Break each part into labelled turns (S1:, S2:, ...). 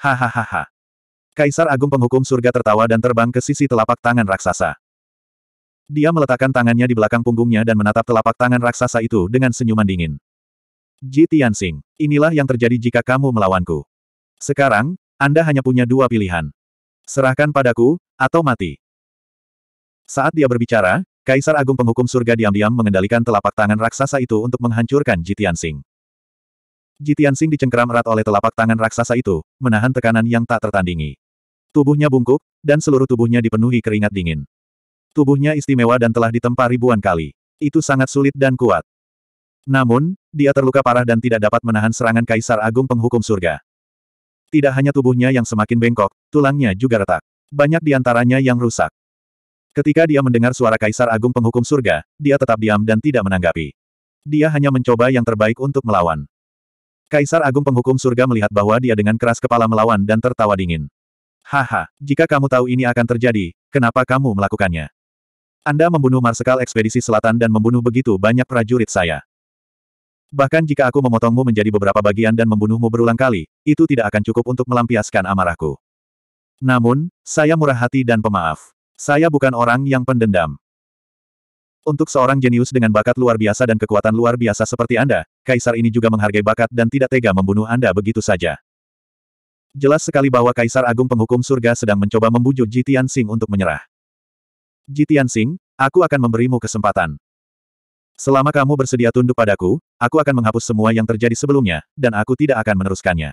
S1: Hahaha. Kaisar Agung Penghukum Surga tertawa dan terbang ke sisi telapak tangan raksasa. Dia meletakkan tangannya di belakang punggungnya dan menatap telapak tangan raksasa itu dengan senyuman dingin. Ji Tianxing, inilah yang terjadi jika kamu melawanku. Sekarang, Anda hanya punya dua pilihan. Serahkan padaku, atau mati. Saat dia berbicara, Kaisar Agung Penghukum Surga diam-diam mengendalikan telapak tangan raksasa itu untuk menghancurkan Ji Tianxing. Jitian Sing dicengkeram erat oleh telapak tangan raksasa itu, menahan tekanan yang tak tertandingi. Tubuhnya bungkuk, dan seluruh tubuhnya dipenuhi keringat dingin. Tubuhnya istimewa dan telah ditempa ribuan kali. Itu sangat sulit dan kuat. Namun, dia terluka parah dan tidak dapat menahan serangan Kaisar Agung Penghukum Surga. Tidak hanya tubuhnya yang semakin bengkok, tulangnya juga retak. Banyak di antaranya yang rusak. Ketika dia mendengar suara Kaisar Agung Penghukum Surga, dia tetap diam dan tidak menanggapi. Dia hanya mencoba yang terbaik untuk melawan. Kaisar Agung Penghukum Surga melihat bahwa dia dengan keras kepala melawan dan tertawa dingin. Haha, jika kamu tahu ini akan terjadi, kenapa kamu melakukannya? Anda membunuh Marsekal Ekspedisi Selatan dan membunuh begitu banyak prajurit saya. Bahkan jika aku memotongmu menjadi beberapa bagian dan membunuhmu berulang kali, itu tidak akan cukup untuk melampiaskan amarahku. Namun, saya murah hati dan pemaaf. Saya bukan orang yang pendendam. Untuk seorang jenius dengan bakat luar biasa dan kekuatan luar biasa seperti Anda, kaisar ini juga menghargai bakat dan tidak tega membunuh Anda begitu saja. Jelas sekali bahwa Kaisar Agung Penghukum Surga sedang mencoba membujuk Jitian Sing untuk menyerah. Jitian Sing, aku akan memberimu kesempatan. Selama kamu bersedia tunduk padaku, aku akan menghapus semua yang terjadi sebelumnya, dan aku tidak akan meneruskannya.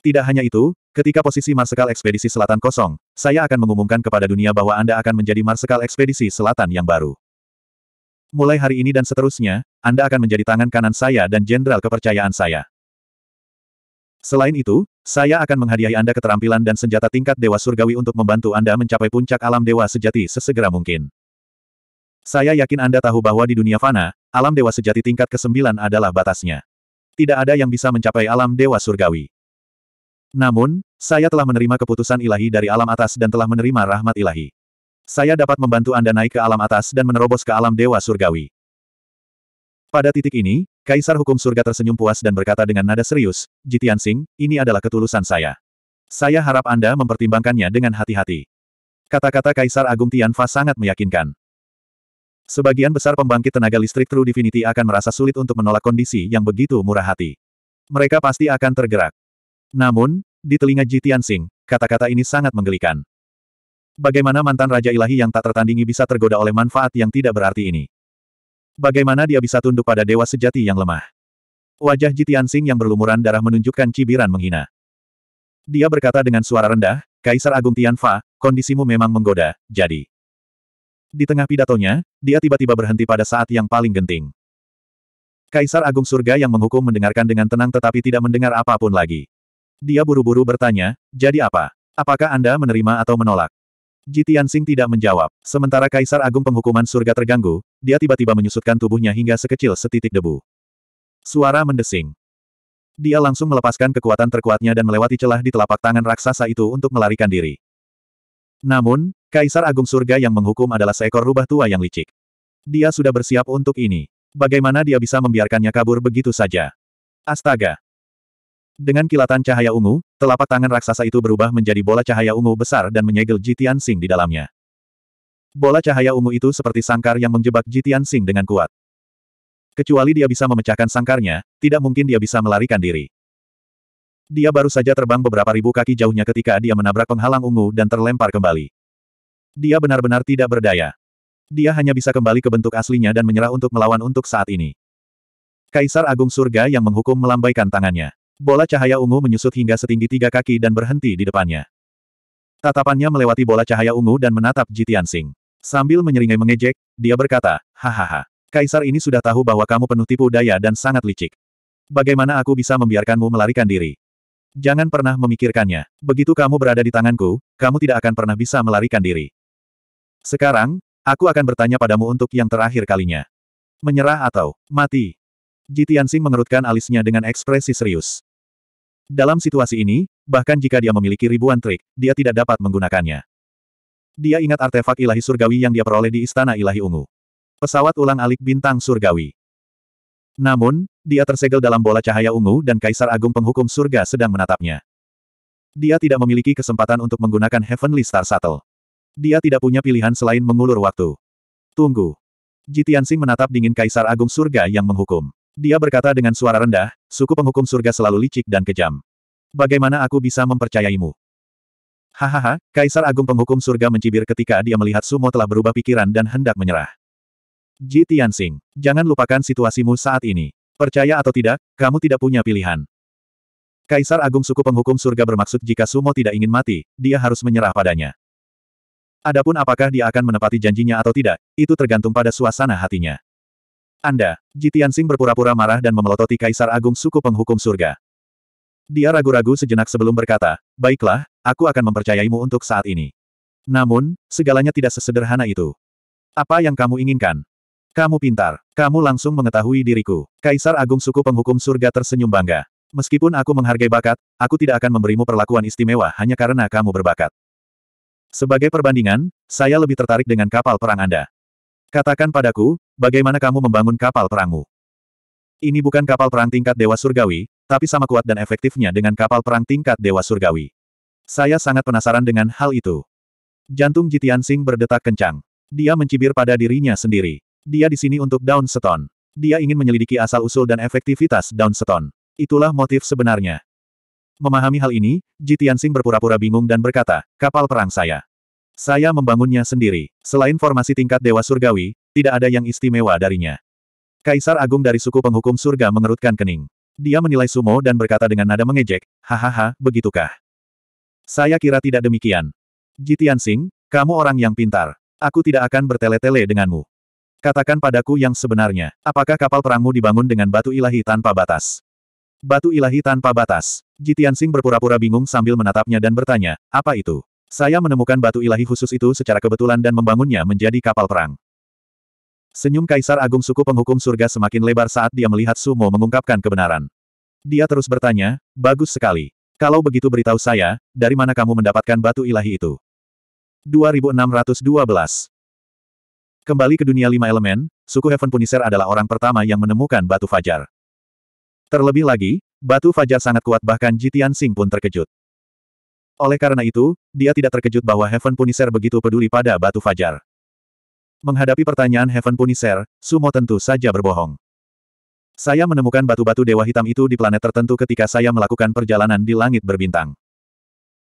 S1: Tidak hanya itu, Ketika posisi Marsekal Ekspedisi Selatan kosong, saya akan mengumumkan kepada dunia bahwa Anda akan menjadi Marsekal Ekspedisi Selatan yang baru. Mulai hari ini dan seterusnya, Anda akan menjadi tangan kanan saya dan jenderal kepercayaan saya. Selain itu, saya akan menghadiahi Anda keterampilan dan senjata tingkat Dewa Surgawi untuk membantu Anda mencapai puncak alam Dewa Sejati sesegera mungkin. Saya yakin Anda tahu bahwa di dunia fana, alam Dewa Sejati tingkat ke-9 adalah batasnya. Tidak ada yang bisa mencapai alam Dewa Surgawi. Namun, saya telah menerima keputusan ilahi dari alam atas dan telah menerima rahmat ilahi. Saya dapat membantu Anda naik ke alam atas dan menerobos ke alam dewa surgawi. Pada titik ini, Kaisar Hukum Surga tersenyum puas dan berkata dengan nada serius, Jitian Singh, ini adalah ketulusan saya. Saya harap Anda mempertimbangkannya dengan hati-hati. Kata-kata Kaisar Agung Tianfa sangat meyakinkan. Sebagian besar pembangkit tenaga listrik True Divinity akan merasa sulit untuk menolak kondisi yang begitu murah hati. Mereka pasti akan tergerak. Namun, di telinga Ji Tianxing, kata-kata ini sangat menggelikan. Bagaimana mantan Raja Ilahi yang tak tertandingi bisa tergoda oleh manfaat yang tidak berarti ini? Bagaimana dia bisa tunduk pada dewa sejati yang lemah? Wajah Ji Tianxing yang berlumuran darah menunjukkan cibiran menghina. Dia berkata dengan suara rendah, Kaisar Agung Tianfa, kondisimu memang menggoda, jadi. Di tengah pidatonya, dia tiba-tiba berhenti pada saat yang paling genting. Kaisar Agung Surga yang menghukum mendengarkan dengan tenang tetapi tidak mendengar apapun lagi. Dia buru-buru bertanya, jadi apa? Apakah Anda menerima atau menolak? Ji Tianxing tidak menjawab. Sementara Kaisar Agung Penghukuman Surga terganggu, dia tiba-tiba menyusutkan tubuhnya hingga sekecil setitik debu. Suara mendesing. Dia langsung melepaskan kekuatan terkuatnya dan melewati celah di telapak tangan raksasa itu untuk melarikan diri. Namun, Kaisar Agung Surga yang menghukum adalah seekor rubah tua yang licik. Dia sudah bersiap untuk ini. Bagaimana dia bisa membiarkannya kabur begitu saja? Astaga! Dengan kilatan cahaya ungu, telapak tangan raksasa itu berubah menjadi bola cahaya ungu besar dan menyegel Jitian Tianxing di dalamnya. Bola cahaya ungu itu seperti sangkar yang menjebak Jitian Tianxing dengan kuat. Kecuali dia bisa memecahkan sangkarnya, tidak mungkin dia bisa melarikan diri. Dia baru saja terbang beberapa ribu kaki jauhnya ketika dia menabrak penghalang ungu dan terlempar kembali. Dia benar-benar tidak berdaya. Dia hanya bisa kembali ke bentuk aslinya dan menyerah untuk melawan untuk saat ini. Kaisar Agung Surga yang menghukum melambaikan tangannya. Bola cahaya ungu menyusut hingga setinggi tiga kaki dan berhenti di depannya. Tatapannya melewati bola cahaya ungu dan menatap Jitian Sing. Sambil menyeringai mengejek, dia berkata, Hahaha, Kaisar ini sudah tahu bahwa kamu penuh tipu daya dan sangat licik. Bagaimana aku bisa membiarkanmu melarikan diri? Jangan pernah memikirkannya. Begitu kamu berada di tanganku, kamu tidak akan pernah bisa melarikan diri. Sekarang, aku akan bertanya padamu untuk yang terakhir kalinya. Menyerah atau mati? Jitian Sing mengerutkan alisnya dengan ekspresi serius. Dalam situasi ini, bahkan jika dia memiliki ribuan trik, dia tidak dapat menggunakannya. Dia ingat artefak ilahi surgawi yang dia peroleh di Istana Ilahi Ungu. Pesawat ulang-alik bintang surgawi. Namun, dia tersegel dalam bola cahaya ungu dan Kaisar Agung Penghukum Surga sedang menatapnya. Dia tidak memiliki kesempatan untuk menggunakan Heavenly Star Shuttle. Dia tidak punya pilihan selain mengulur waktu. Tunggu. Jitiansing menatap dingin Kaisar Agung Surga yang menghukum. Dia berkata dengan suara rendah, suku penghukum surga selalu licik dan kejam. Bagaimana aku bisa mempercayaimu? Hahaha, Kaisar Agung Penghukum Surga mencibir ketika dia melihat Sumo telah berubah pikiran dan hendak menyerah. Ji Tianxing, jangan lupakan situasimu saat ini. Percaya atau tidak, kamu tidak punya pilihan. Kaisar Agung Suku Penghukum Surga bermaksud jika Sumo tidak ingin mati, dia harus menyerah padanya. Adapun apakah dia akan menepati janjinya atau tidak, itu tergantung pada suasana hatinya. Anda, Jitian Sing berpura-pura marah dan memelototi Kaisar Agung suku penghukum surga. Dia ragu-ragu sejenak sebelum berkata, baiklah, aku akan mempercayaimu untuk saat ini. Namun, segalanya tidak sesederhana itu. Apa yang kamu inginkan? Kamu pintar. Kamu langsung mengetahui diriku. Kaisar Agung suku penghukum surga tersenyum bangga. Meskipun aku menghargai bakat, aku tidak akan memberimu perlakuan istimewa hanya karena kamu berbakat. Sebagai perbandingan, saya lebih tertarik dengan kapal perang Anda. Katakan padaku, bagaimana kamu membangun kapal perangmu? Ini bukan kapal perang tingkat Dewa Surgawi, tapi sama kuat dan efektifnya dengan kapal perang tingkat Dewa Surgawi. Saya sangat penasaran dengan hal itu. Jantung Jitian Sing berdetak kencang. Dia mencibir pada dirinya sendiri. Dia di sini untuk Daun Seton. Dia ingin menyelidiki asal-usul dan efektivitas Daun Seton. Itulah motif sebenarnya. Memahami hal ini, Jitian Sing berpura-pura bingung dan berkata, kapal perang saya. Saya membangunnya sendiri. Selain formasi tingkat Dewa Surgawi, tidak ada yang istimewa darinya. Kaisar Agung dari suku penghukum surga mengerutkan kening. Dia menilai Sumo dan berkata dengan nada mengejek, hahaha, begitukah? Saya kira tidak demikian. Jitian Singh, kamu orang yang pintar. Aku tidak akan bertele-tele denganmu. Katakan padaku yang sebenarnya, apakah kapal perangmu dibangun dengan batu ilahi tanpa batas? Batu ilahi tanpa batas. Jitian Singh berpura-pura bingung sambil menatapnya dan bertanya, apa itu? Saya menemukan batu ilahi khusus itu secara kebetulan dan membangunnya menjadi kapal perang. Senyum Kaisar Agung suku penghukum surga semakin lebar saat dia melihat Sumo mengungkapkan kebenaran. Dia terus bertanya, bagus sekali. Kalau begitu beritahu saya, dari mana kamu mendapatkan batu ilahi itu? 2612 Kembali ke dunia lima elemen, suku Heaven Punisher adalah orang pertama yang menemukan batu fajar. Terlebih lagi, batu fajar sangat kuat bahkan Jitian Sing pun terkejut. Oleh karena itu, dia tidak terkejut bahwa Heaven Punisher begitu peduli pada batu fajar. Menghadapi pertanyaan Heaven Punisher, Sumo tentu saja berbohong. Saya menemukan batu-batu dewa hitam itu di planet tertentu ketika saya melakukan perjalanan di langit berbintang.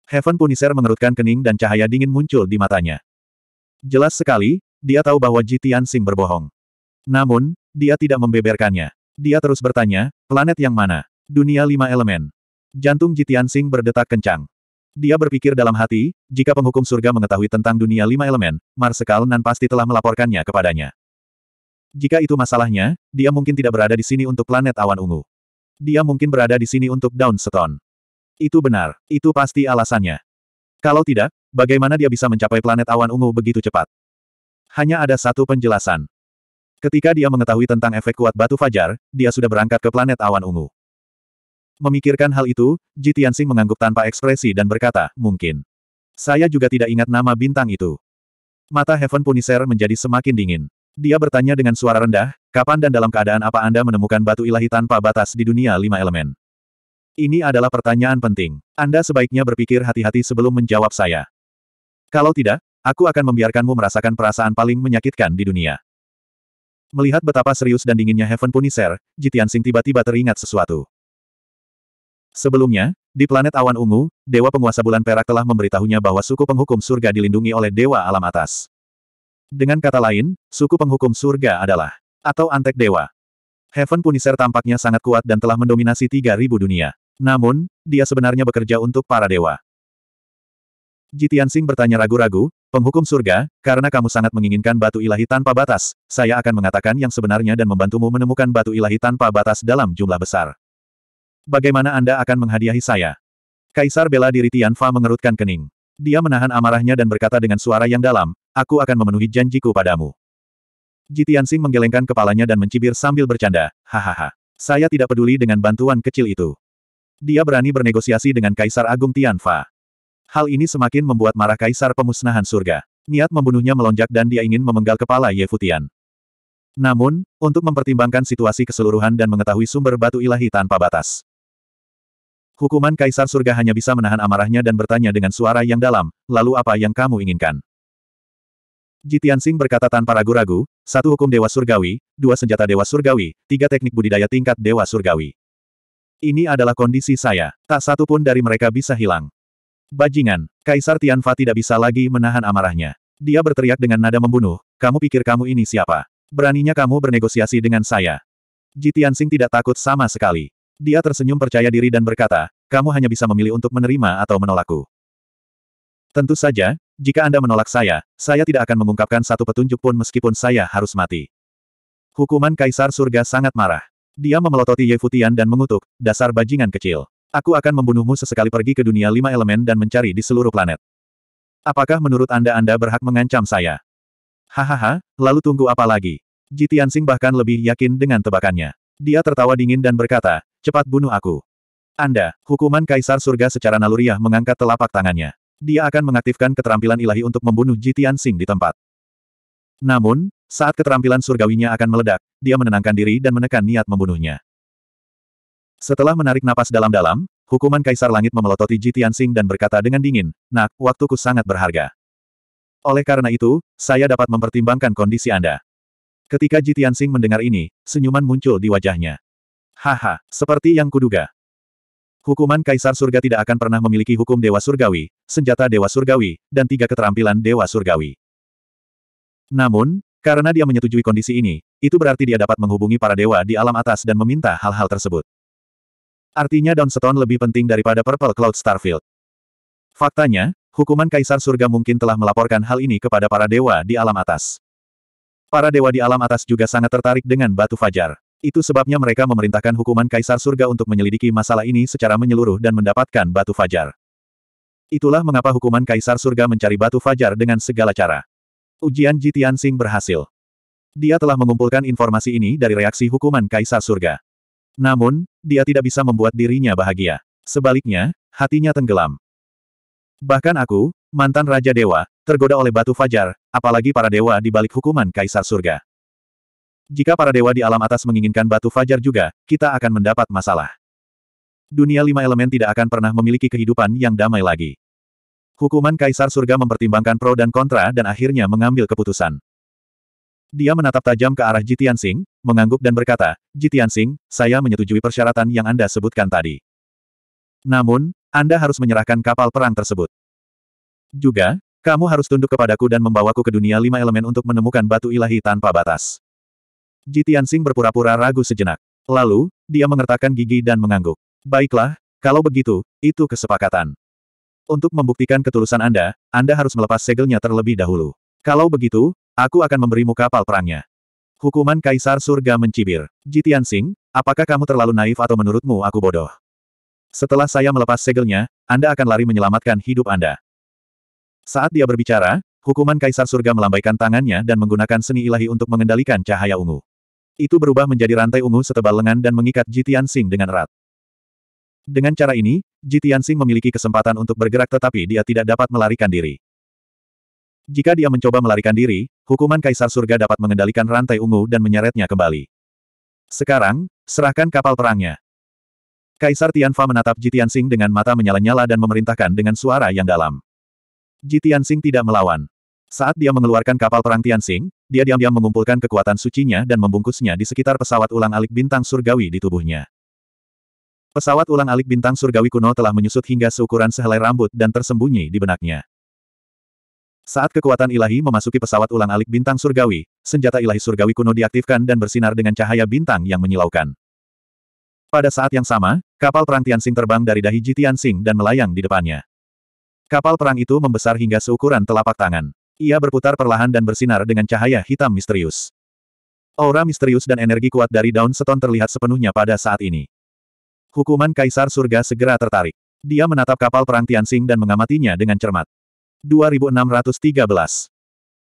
S1: Heaven Punisher mengerutkan kening dan cahaya dingin muncul di matanya. Jelas sekali, dia tahu bahwa Jitian Sing berbohong. Namun, dia tidak membeberkannya. Dia terus bertanya, planet yang mana? Dunia lima elemen. Jantung Jitian Sing berdetak kencang. Dia berpikir dalam hati, jika penghukum surga mengetahui tentang dunia lima elemen, Marsekal Nan pasti telah melaporkannya kepadanya. Jika itu masalahnya, dia mungkin tidak berada di sini untuk planet awan ungu. Dia mungkin berada di sini untuk Downstone. Itu benar, itu pasti alasannya. Kalau tidak, bagaimana dia bisa mencapai planet awan ungu begitu cepat? Hanya ada satu penjelasan. Ketika dia mengetahui tentang efek kuat batu fajar, dia sudah berangkat ke planet awan ungu. Memikirkan hal itu, Ji Tianxing mengangguk tanpa ekspresi dan berkata, mungkin. Saya juga tidak ingat nama bintang itu. Mata Heaven Punisher menjadi semakin dingin. Dia bertanya dengan suara rendah, kapan dan dalam keadaan apa Anda menemukan batu ilahi tanpa batas di dunia lima elemen? Ini adalah pertanyaan penting. Anda sebaiknya berpikir hati-hati sebelum menjawab saya. Kalau tidak, aku akan membiarkanmu merasakan perasaan paling menyakitkan di dunia. Melihat betapa serius dan dinginnya Heaven Punisher, Jitian Sing tiba-tiba teringat sesuatu. Sebelumnya, di planet awan ungu, Dewa Penguasa Bulan Perak telah memberitahunya bahwa suku penghukum surga dilindungi oleh Dewa Alam Atas. Dengan kata lain, suku penghukum surga adalah atau antek dewa. Heaven Punisher tampaknya sangat kuat dan telah mendominasi 3000 dunia. Namun, dia sebenarnya bekerja untuk para dewa. Jitian Singh bertanya ragu-ragu, penghukum surga, karena kamu sangat menginginkan batu ilahi tanpa batas, saya akan mengatakan yang sebenarnya dan membantumu menemukan batu ilahi tanpa batas dalam jumlah besar. Bagaimana Anda akan menghadiahi saya? Kaisar bela diri Tianfa mengerutkan kening. Dia menahan amarahnya dan berkata dengan suara yang dalam, aku akan memenuhi janjiku padamu. Jitiansing menggelengkan kepalanya dan mencibir sambil bercanda, hahaha. Saya tidak peduli dengan bantuan kecil itu. Dia berani bernegosiasi dengan Kaisar Agung Tianfa. Hal ini semakin membuat marah Kaisar Pemusnahan Surga. Niat membunuhnya melonjak dan dia ingin memenggal kepala Ye Futian. Namun, untuk mempertimbangkan situasi keseluruhan dan mengetahui sumber batu ilahi tanpa batas, Hukuman Kaisar Surga hanya bisa menahan amarahnya dan bertanya dengan suara yang dalam, lalu apa yang kamu inginkan? Jitian Singh berkata tanpa ragu-ragu, satu hukum Dewa Surgawi, dua senjata Dewa Surgawi, tiga teknik budidaya tingkat Dewa Surgawi. Ini adalah kondisi saya. Tak satu pun dari mereka bisa hilang. Bajingan, Kaisar Tianfa tidak bisa lagi menahan amarahnya. Dia berteriak dengan nada membunuh, kamu pikir kamu ini siapa? Beraninya kamu bernegosiasi dengan saya. Jitian Singh tidak takut sama sekali. Dia tersenyum percaya diri dan berkata, kamu hanya bisa memilih untuk menerima atau menolakku. Tentu saja, jika Anda menolak saya, saya tidak akan mengungkapkan satu petunjuk pun meskipun saya harus mati. Hukuman Kaisar Surga sangat marah. Dia memelototi Ye Futian dan mengutuk, dasar bajingan kecil. Aku akan membunuhmu sesekali pergi ke dunia lima elemen dan mencari di seluruh planet. Apakah menurut Anda Anda berhak mengancam saya? Hahaha, lalu tunggu apa lagi? Jitian Sing bahkan lebih yakin dengan tebakannya. Dia tertawa dingin dan berkata, Cepat bunuh aku. Anda, hukuman Kaisar Surga secara naluriah mengangkat telapak tangannya. Dia akan mengaktifkan keterampilan ilahi untuk membunuh Jitian Sing di tempat. Namun, saat keterampilan surgawinya akan meledak, dia menenangkan diri dan menekan niat membunuhnya. Setelah menarik napas dalam-dalam, hukuman Kaisar Langit memelototi Jitian Sing dan berkata dengan dingin, Nak, waktuku sangat berharga. Oleh karena itu, saya dapat mempertimbangkan kondisi Anda. Ketika Jitian Sing mendengar ini, senyuman muncul di wajahnya. Haha, seperti yang kuduga. Hukuman Kaisar Surga tidak akan pernah memiliki hukum Dewa Surgawi, senjata Dewa Surgawi, dan tiga keterampilan Dewa Surgawi. Namun, karena dia menyetujui kondisi ini, itu berarti dia dapat menghubungi para dewa di alam atas dan meminta hal-hal tersebut. Artinya Downstone lebih penting daripada Purple Cloud Starfield. Faktanya, hukuman Kaisar Surga mungkin telah melaporkan hal ini kepada para dewa di alam atas. Para dewa di alam atas juga sangat tertarik dengan batu fajar. Itu sebabnya mereka memerintahkan hukuman Kaisar Surga untuk menyelidiki masalah ini secara menyeluruh dan mendapatkan batu fajar. Itulah mengapa hukuman Kaisar Surga mencari batu fajar dengan segala cara. Ujian Jitian Sing berhasil. Dia telah mengumpulkan informasi ini dari reaksi hukuman Kaisar Surga. Namun, dia tidak bisa membuat dirinya bahagia. Sebaliknya, hatinya tenggelam. Bahkan aku, mantan Raja Dewa, tergoda oleh batu fajar, apalagi para dewa di balik hukuman Kaisar Surga. Jika para dewa di alam atas menginginkan batu fajar juga, kita akan mendapat masalah. Dunia lima elemen tidak akan pernah memiliki kehidupan yang damai lagi. Hukuman Kaisar Surga mempertimbangkan pro dan kontra dan akhirnya mengambil keputusan. Dia menatap tajam ke arah Jitian Singh, mengangguk dan berkata, Jitian Singh, saya menyetujui persyaratan yang Anda sebutkan tadi. Namun, Anda harus menyerahkan kapal perang tersebut. Juga, kamu harus tunduk kepadaku dan membawaku ke dunia lima elemen untuk menemukan batu ilahi tanpa batas. Ji Tianxing berpura-pura ragu sejenak. Lalu, dia mengertakkan gigi dan mengangguk. Baiklah, kalau begitu, itu kesepakatan. Untuk membuktikan ketulusan Anda, Anda harus melepas segelnya terlebih dahulu. Kalau begitu, aku akan memberimu kapal perangnya. Hukuman Kaisar Surga mencibir. Ji Tianxing, apakah kamu terlalu naif atau menurutmu aku bodoh? Setelah saya melepas segelnya, Anda akan lari menyelamatkan hidup Anda. Saat dia berbicara, hukuman Kaisar Surga melambaikan tangannya dan menggunakan seni ilahi untuk mengendalikan cahaya ungu. Itu berubah menjadi rantai ungu setebal lengan dan mengikat Jitian Sing dengan erat. Dengan cara ini, Jitian Sing memiliki kesempatan untuk bergerak tetapi dia tidak dapat melarikan diri. Jika dia mencoba melarikan diri, hukuman Kaisar Surga dapat mengendalikan rantai ungu dan menyeretnya kembali. Sekarang, serahkan kapal perangnya. Kaisar Tianfa menatap Jitian Sing dengan mata menyala-nyala dan memerintahkan dengan suara yang dalam. Jitian Sing tidak melawan. Saat dia mengeluarkan kapal perang Tianxing, dia diam-diam mengumpulkan kekuatan sucinya dan membungkusnya di sekitar pesawat ulang-alik bintang surgawi di tubuhnya. Pesawat ulang-alik bintang surgawi kuno telah menyusut hingga seukuran sehelai rambut dan tersembunyi di benaknya. Saat kekuatan ilahi memasuki pesawat ulang-alik bintang surgawi, senjata ilahi surgawi kuno diaktifkan dan bersinar dengan cahaya bintang yang menyilaukan. Pada saat yang sama, kapal perang Tianxing terbang dari dahi Ji Tianxing dan melayang di depannya. Kapal perang itu membesar hingga seukuran telapak tangan. Ia berputar perlahan dan bersinar dengan cahaya hitam misterius. Aura misterius dan energi kuat dari daun seton terlihat sepenuhnya pada saat ini. Hukuman Kaisar Surga segera tertarik. Dia menatap kapal perang Tianxing dan mengamatinya dengan cermat. 2613.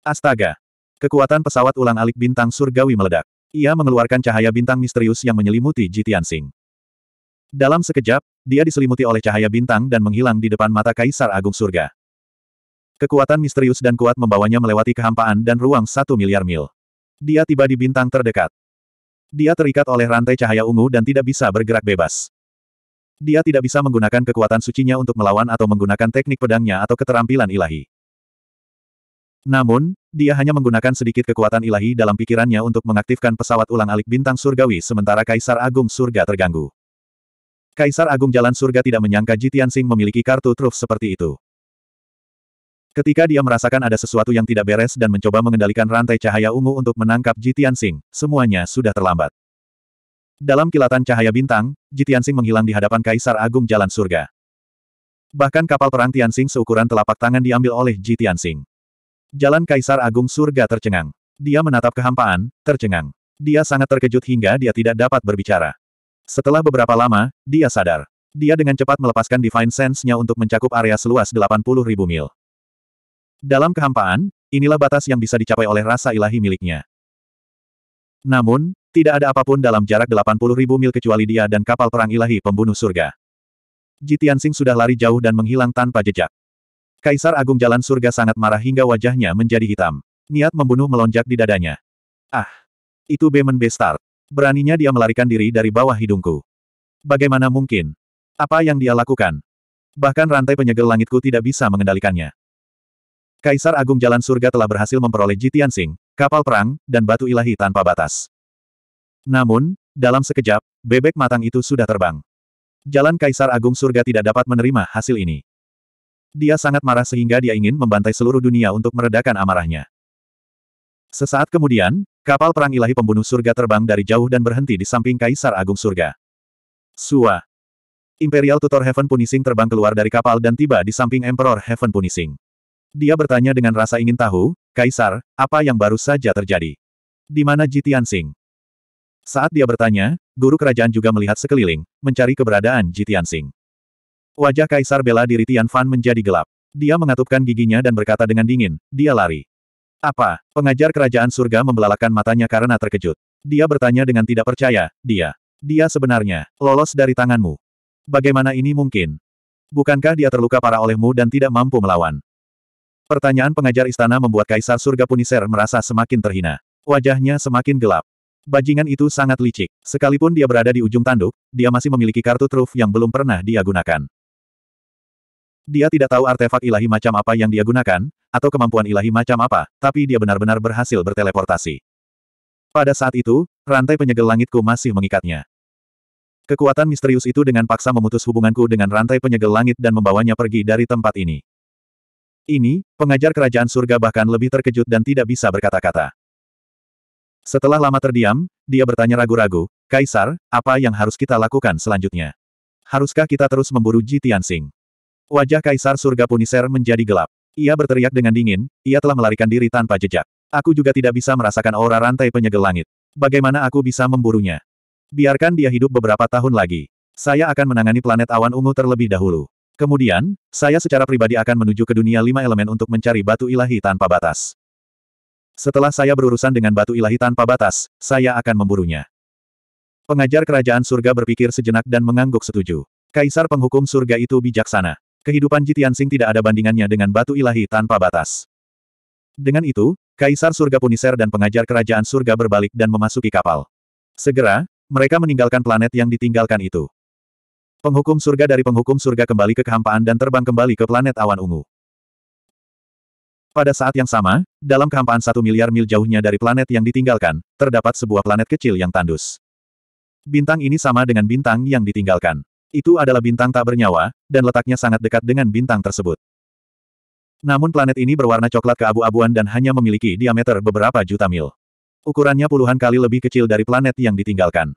S1: Astaga! Kekuatan pesawat ulang alik bintang surgawi meledak. Ia mengeluarkan cahaya bintang misterius yang menyelimuti Tianxing. Dalam sekejap, dia diselimuti oleh cahaya bintang dan menghilang di depan mata Kaisar Agung Surga. Kekuatan misterius dan kuat membawanya melewati kehampaan dan ruang satu miliar mil. Dia tiba di bintang terdekat. Dia terikat oleh rantai cahaya ungu dan tidak bisa bergerak bebas. Dia tidak bisa menggunakan kekuatan sucinya untuk melawan atau menggunakan teknik pedangnya atau keterampilan ilahi. Namun, dia hanya menggunakan sedikit kekuatan ilahi dalam pikirannya untuk mengaktifkan pesawat ulang-alik bintang surgawi sementara Kaisar Agung Surga terganggu. Kaisar Agung Jalan Surga tidak menyangka Jitian Sing memiliki kartu truf seperti itu. Ketika dia merasakan ada sesuatu yang tidak beres dan mencoba mengendalikan rantai cahaya ungu untuk menangkap Jitian Sing, semuanya sudah terlambat. Dalam kilatan cahaya bintang, Jitian Sing menghilang di hadapan Kaisar Agung Jalan Surga. Bahkan kapal perang Sing seukuran telapak tangan diambil oleh Jitian Sing. Jalan Kaisar Agung Surga tercengang. Dia menatap kehampaan, tercengang. Dia sangat terkejut hingga dia tidak dapat berbicara. Setelah beberapa lama, dia sadar. Dia dengan cepat melepaskan Divine Sense-nya untuk mencakup area seluas 80.000 mil. Dalam kehampaan, inilah batas yang bisa dicapai oleh rasa ilahi miliknya. Namun, tidak ada apapun dalam jarak 80 ribu mil kecuali dia dan kapal perang ilahi pembunuh surga. Jitiansing sudah lari jauh dan menghilang tanpa jejak. Kaisar Agung Jalan Surga sangat marah hingga wajahnya menjadi hitam. Niat membunuh melonjak di dadanya. Ah! Itu Bemen Bestar. Beraninya dia melarikan diri dari bawah hidungku. Bagaimana mungkin? Apa yang dia lakukan? Bahkan rantai penyegel langitku tidak bisa mengendalikannya. Kaisar Agung Jalan Surga telah berhasil memperoleh Jitian Sing, kapal perang, dan batu ilahi tanpa batas. Namun, dalam sekejap, bebek matang itu sudah terbang. Jalan Kaisar Agung Surga tidak dapat menerima hasil ini. Dia sangat marah sehingga dia ingin membantai seluruh dunia untuk meredakan amarahnya. Sesaat kemudian, kapal perang ilahi pembunuh surga terbang dari jauh dan berhenti di samping Kaisar Agung Surga. Sua. Imperial Tutor Heaven Punishing terbang keluar dari kapal dan tiba di samping Emperor Heaven Punishing. Dia bertanya dengan rasa ingin tahu, Kaisar, apa yang baru saja terjadi? Di mana Jitian Sing? Saat dia bertanya, guru kerajaan juga melihat sekeliling, mencari keberadaan Jitian Sing. Wajah Kaisar bela diri Tian Fan menjadi gelap. Dia mengatupkan giginya dan berkata dengan dingin, dia lari. Apa? Pengajar kerajaan surga membelalakan matanya karena terkejut. Dia bertanya dengan tidak percaya, dia. Dia sebenarnya, lolos dari tanganmu. Bagaimana ini mungkin? Bukankah dia terluka parah olehmu dan tidak mampu melawan? Pertanyaan pengajar istana membuat Kaisar Surga Puniser merasa semakin terhina. Wajahnya semakin gelap. Bajingan itu sangat licik. Sekalipun dia berada di ujung tanduk, dia masih memiliki kartu truf yang belum pernah dia gunakan. Dia tidak tahu artefak ilahi macam apa yang dia gunakan, atau kemampuan ilahi macam apa, tapi dia benar-benar berhasil berteleportasi. Pada saat itu, rantai penyegel langitku masih mengikatnya. Kekuatan misterius itu dengan paksa memutus hubunganku dengan rantai penyegel langit dan membawanya pergi dari tempat ini. Ini, pengajar kerajaan surga bahkan lebih terkejut dan tidak bisa berkata-kata. Setelah lama terdiam, dia bertanya ragu-ragu, Kaisar, apa yang harus kita lakukan selanjutnya? Haruskah kita terus memburu Ji Tianxing? Wajah Kaisar surga Puniser menjadi gelap. Ia berteriak dengan dingin, ia telah melarikan diri tanpa jejak. Aku juga tidak bisa merasakan aura rantai penyegel langit. Bagaimana aku bisa memburunya? Biarkan dia hidup beberapa tahun lagi. Saya akan menangani planet awan ungu terlebih dahulu. Kemudian, saya secara pribadi akan menuju ke dunia lima elemen untuk mencari batu ilahi tanpa batas. Setelah saya berurusan dengan batu ilahi tanpa batas, saya akan memburunya. Pengajar kerajaan surga berpikir sejenak dan mengangguk setuju. Kaisar penghukum surga itu bijaksana. Kehidupan Jitiansing tidak ada bandingannya dengan batu ilahi tanpa batas. Dengan itu, Kaisar surga Puniser dan pengajar kerajaan surga berbalik dan memasuki kapal. Segera, mereka meninggalkan planet yang ditinggalkan itu. Penghukum surga dari penghukum surga kembali ke kehampaan dan terbang kembali ke planet awan ungu. Pada saat yang sama, dalam kehampaan satu miliar mil jauhnya dari planet yang ditinggalkan, terdapat sebuah planet kecil yang tandus. Bintang ini sama dengan bintang yang ditinggalkan. Itu adalah bintang tak bernyawa, dan letaknya sangat dekat dengan bintang tersebut. Namun planet ini berwarna coklat keabu-abuan dan hanya memiliki diameter beberapa juta mil. Ukurannya puluhan kali lebih kecil dari planet yang ditinggalkan.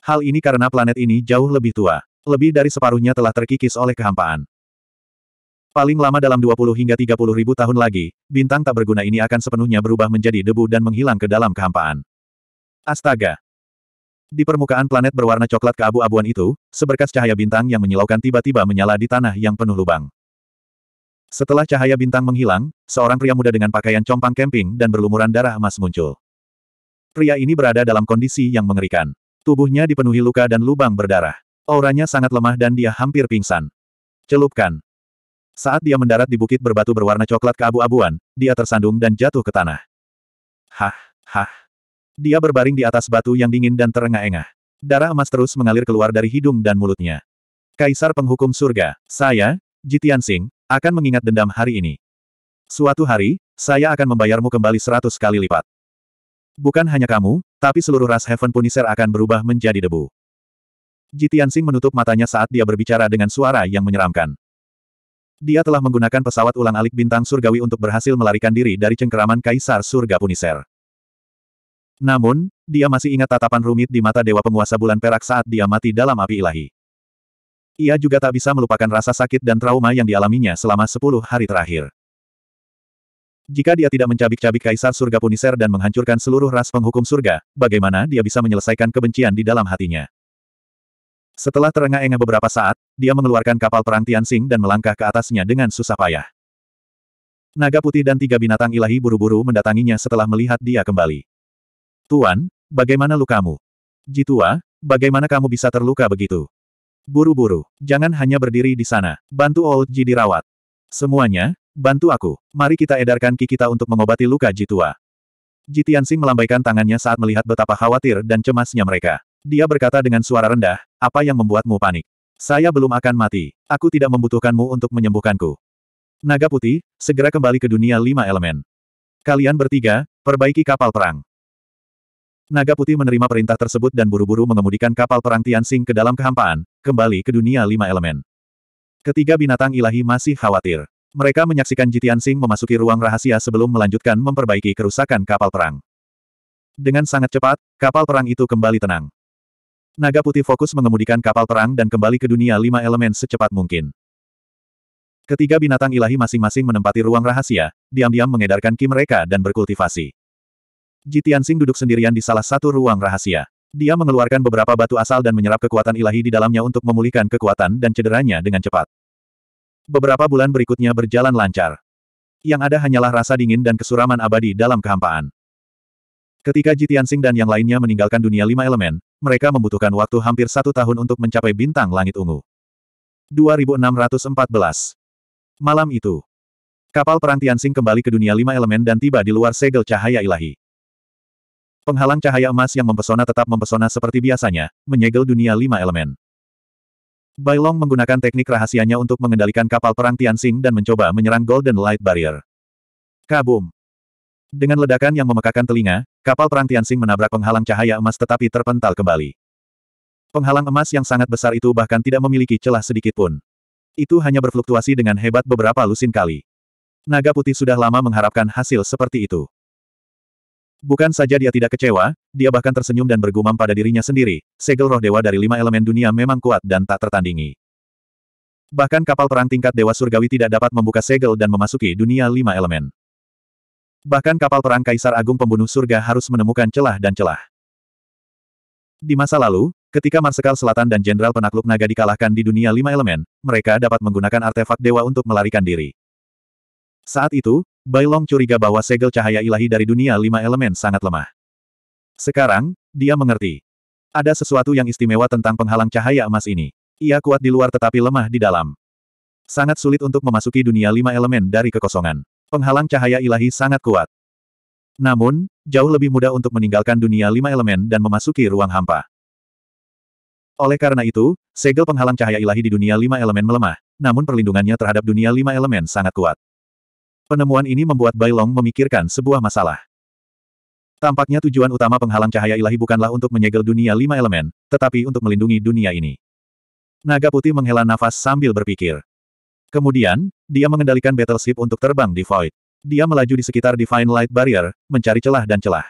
S1: Hal ini karena planet ini jauh lebih tua. Lebih dari separuhnya telah terkikis oleh kehampaan. Paling lama dalam 20 hingga 30 ribu tahun lagi, bintang tak berguna ini akan sepenuhnya berubah menjadi debu dan menghilang ke dalam kehampaan. Astaga! Di permukaan planet berwarna coklat keabu-abuan itu, seberkas cahaya bintang yang menyilaukan tiba-tiba menyala di tanah yang penuh lubang. Setelah cahaya bintang menghilang, seorang pria muda dengan pakaian compang camping dan berlumuran darah emas muncul. Pria ini berada dalam kondisi yang mengerikan. Tubuhnya dipenuhi luka dan lubang berdarah. Auranya sangat lemah dan dia hampir pingsan. Celupkan. Saat dia mendarat di bukit berbatu berwarna coklat keabu-abuan, dia tersandung dan jatuh ke tanah. Hah, hah. Dia berbaring di atas batu yang dingin dan terengah-engah. Darah emas terus mengalir keluar dari hidung dan mulutnya. Kaisar Penghukum Surga, saya, Jitian Singh, akan mengingat dendam hari ini. Suatu hari, saya akan membayarmu kembali seratus kali lipat. Bukan hanya kamu, tapi seluruh ras Heaven Punisher akan berubah menjadi debu. Jitiansing menutup matanya saat dia berbicara dengan suara yang menyeramkan. Dia telah menggunakan pesawat ulang-alik bintang surgawi untuk berhasil melarikan diri dari cengkeraman Kaisar Surga Puniser. Namun, dia masih ingat tatapan rumit di mata Dewa Penguasa Bulan Perak saat dia mati dalam api ilahi. Ia juga tak bisa melupakan rasa sakit dan trauma yang dialaminya selama sepuluh hari terakhir. Jika dia tidak mencabik-cabik Kaisar Surga Puniser dan menghancurkan seluruh ras penghukum surga, bagaimana dia bisa menyelesaikan kebencian di dalam hatinya? Setelah terengah-engah beberapa saat, dia mengeluarkan kapal perang Tianxing dan melangkah ke atasnya dengan susah payah. Naga putih dan tiga binatang ilahi buru-buru mendatanginya setelah melihat dia kembali. Tuan, bagaimana lukamu? Jitua, bagaimana kamu bisa terluka begitu? Buru-buru, jangan hanya berdiri di sana, bantu Old Ji dirawat. Semuanya, bantu aku. Mari kita edarkan ki kita untuk mengobati luka Jitua. Sing melambaikan tangannya saat melihat betapa khawatir dan cemasnya mereka. Dia berkata dengan suara rendah, apa yang membuatmu panik? Saya belum akan mati. Aku tidak membutuhkanmu untuk menyembuhkanku. Naga putih, segera kembali ke dunia lima elemen. Kalian bertiga, perbaiki kapal perang. Naga putih menerima perintah tersebut dan buru-buru mengemudikan kapal perang Tianxing ke dalam kehampaan, kembali ke dunia lima elemen. Ketiga binatang ilahi masih khawatir. Mereka menyaksikan Ji Tianxing memasuki ruang rahasia sebelum melanjutkan memperbaiki kerusakan kapal perang. Dengan sangat cepat, kapal perang itu kembali tenang. Naga putih fokus mengemudikan kapal perang dan kembali ke dunia lima elemen secepat mungkin. Ketiga binatang ilahi masing-masing menempati ruang rahasia, diam-diam mengedarkan ki mereka dan berkultivasi. Jitiansing duduk sendirian di salah satu ruang rahasia. Dia mengeluarkan beberapa batu asal dan menyerap kekuatan ilahi di dalamnya untuk memulihkan kekuatan dan cederanya dengan cepat. Beberapa bulan berikutnya berjalan lancar. Yang ada hanyalah rasa dingin dan kesuraman abadi dalam kehampaan. Ketika Tianxing dan yang lainnya meninggalkan dunia lima elemen, mereka membutuhkan waktu hampir satu tahun untuk mencapai bintang langit ungu. 2614 Malam itu, kapal perang Tianxing kembali ke dunia lima elemen dan tiba di luar segel cahaya ilahi. Penghalang cahaya emas yang mempesona tetap mempesona seperti biasanya, menyegel dunia lima elemen. Bailong menggunakan teknik rahasianya untuk mengendalikan kapal perang Tianxing dan mencoba menyerang Golden Light Barrier. Kabum! Dengan ledakan yang memekakan telinga, kapal perang Tianxing menabrak penghalang cahaya emas tetapi terpental kembali. Penghalang emas yang sangat besar itu bahkan tidak memiliki celah sedikit pun. Itu hanya berfluktuasi dengan hebat beberapa lusin kali. Naga putih sudah lama mengharapkan hasil seperti itu. Bukan saja dia tidak kecewa, dia bahkan tersenyum dan bergumam pada dirinya sendiri, segel roh dewa dari lima elemen dunia memang kuat dan tak tertandingi. Bahkan kapal perang tingkat Dewa Surgawi tidak dapat membuka segel dan memasuki dunia lima elemen. Bahkan kapal perang Kaisar Agung Pembunuh Surga harus menemukan celah dan celah. Di masa lalu, ketika Marsekal Selatan dan Jenderal Penakluk Naga dikalahkan di dunia lima elemen, mereka dapat menggunakan artefak dewa untuk melarikan diri. Saat itu, Bailong curiga bahwa segel cahaya ilahi dari dunia lima elemen sangat lemah. Sekarang, dia mengerti. Ada sesuatu yang istimewa tentang penghalang cahaya emas ini. Ia kuat di luar tetapi lemah di dalam. Sangat sulit untuk memasuki dunia lima elemen dari kekosongan. Penghalang cahaya ilahi sangat kuat. Namun, jauh lebih mudah untuk meninggalkan dunia lima elemen dan memasuki ruang hampa. Oleh karena itu, segel penghalang cahaya ilahi di dunia lima elemen melemah, namun perlindungannya terhadap dunia lima elemen sangat kuat. Penemuan ini membuat Bailong memikirkan sebuah masalah. Tampaknya tujuan utama penghalang cahaya ilahi bukanlah untuk menyegel dunia lima elemen, tetapi untuk melindungi dunia ini. Naga putih menghela nafas sambil berpikir. Kemudian, dia mengendalikan Battleship untuk terbang di Void. Dia melaju di sekitar Divine Light Barrier, mencari celah dan celah.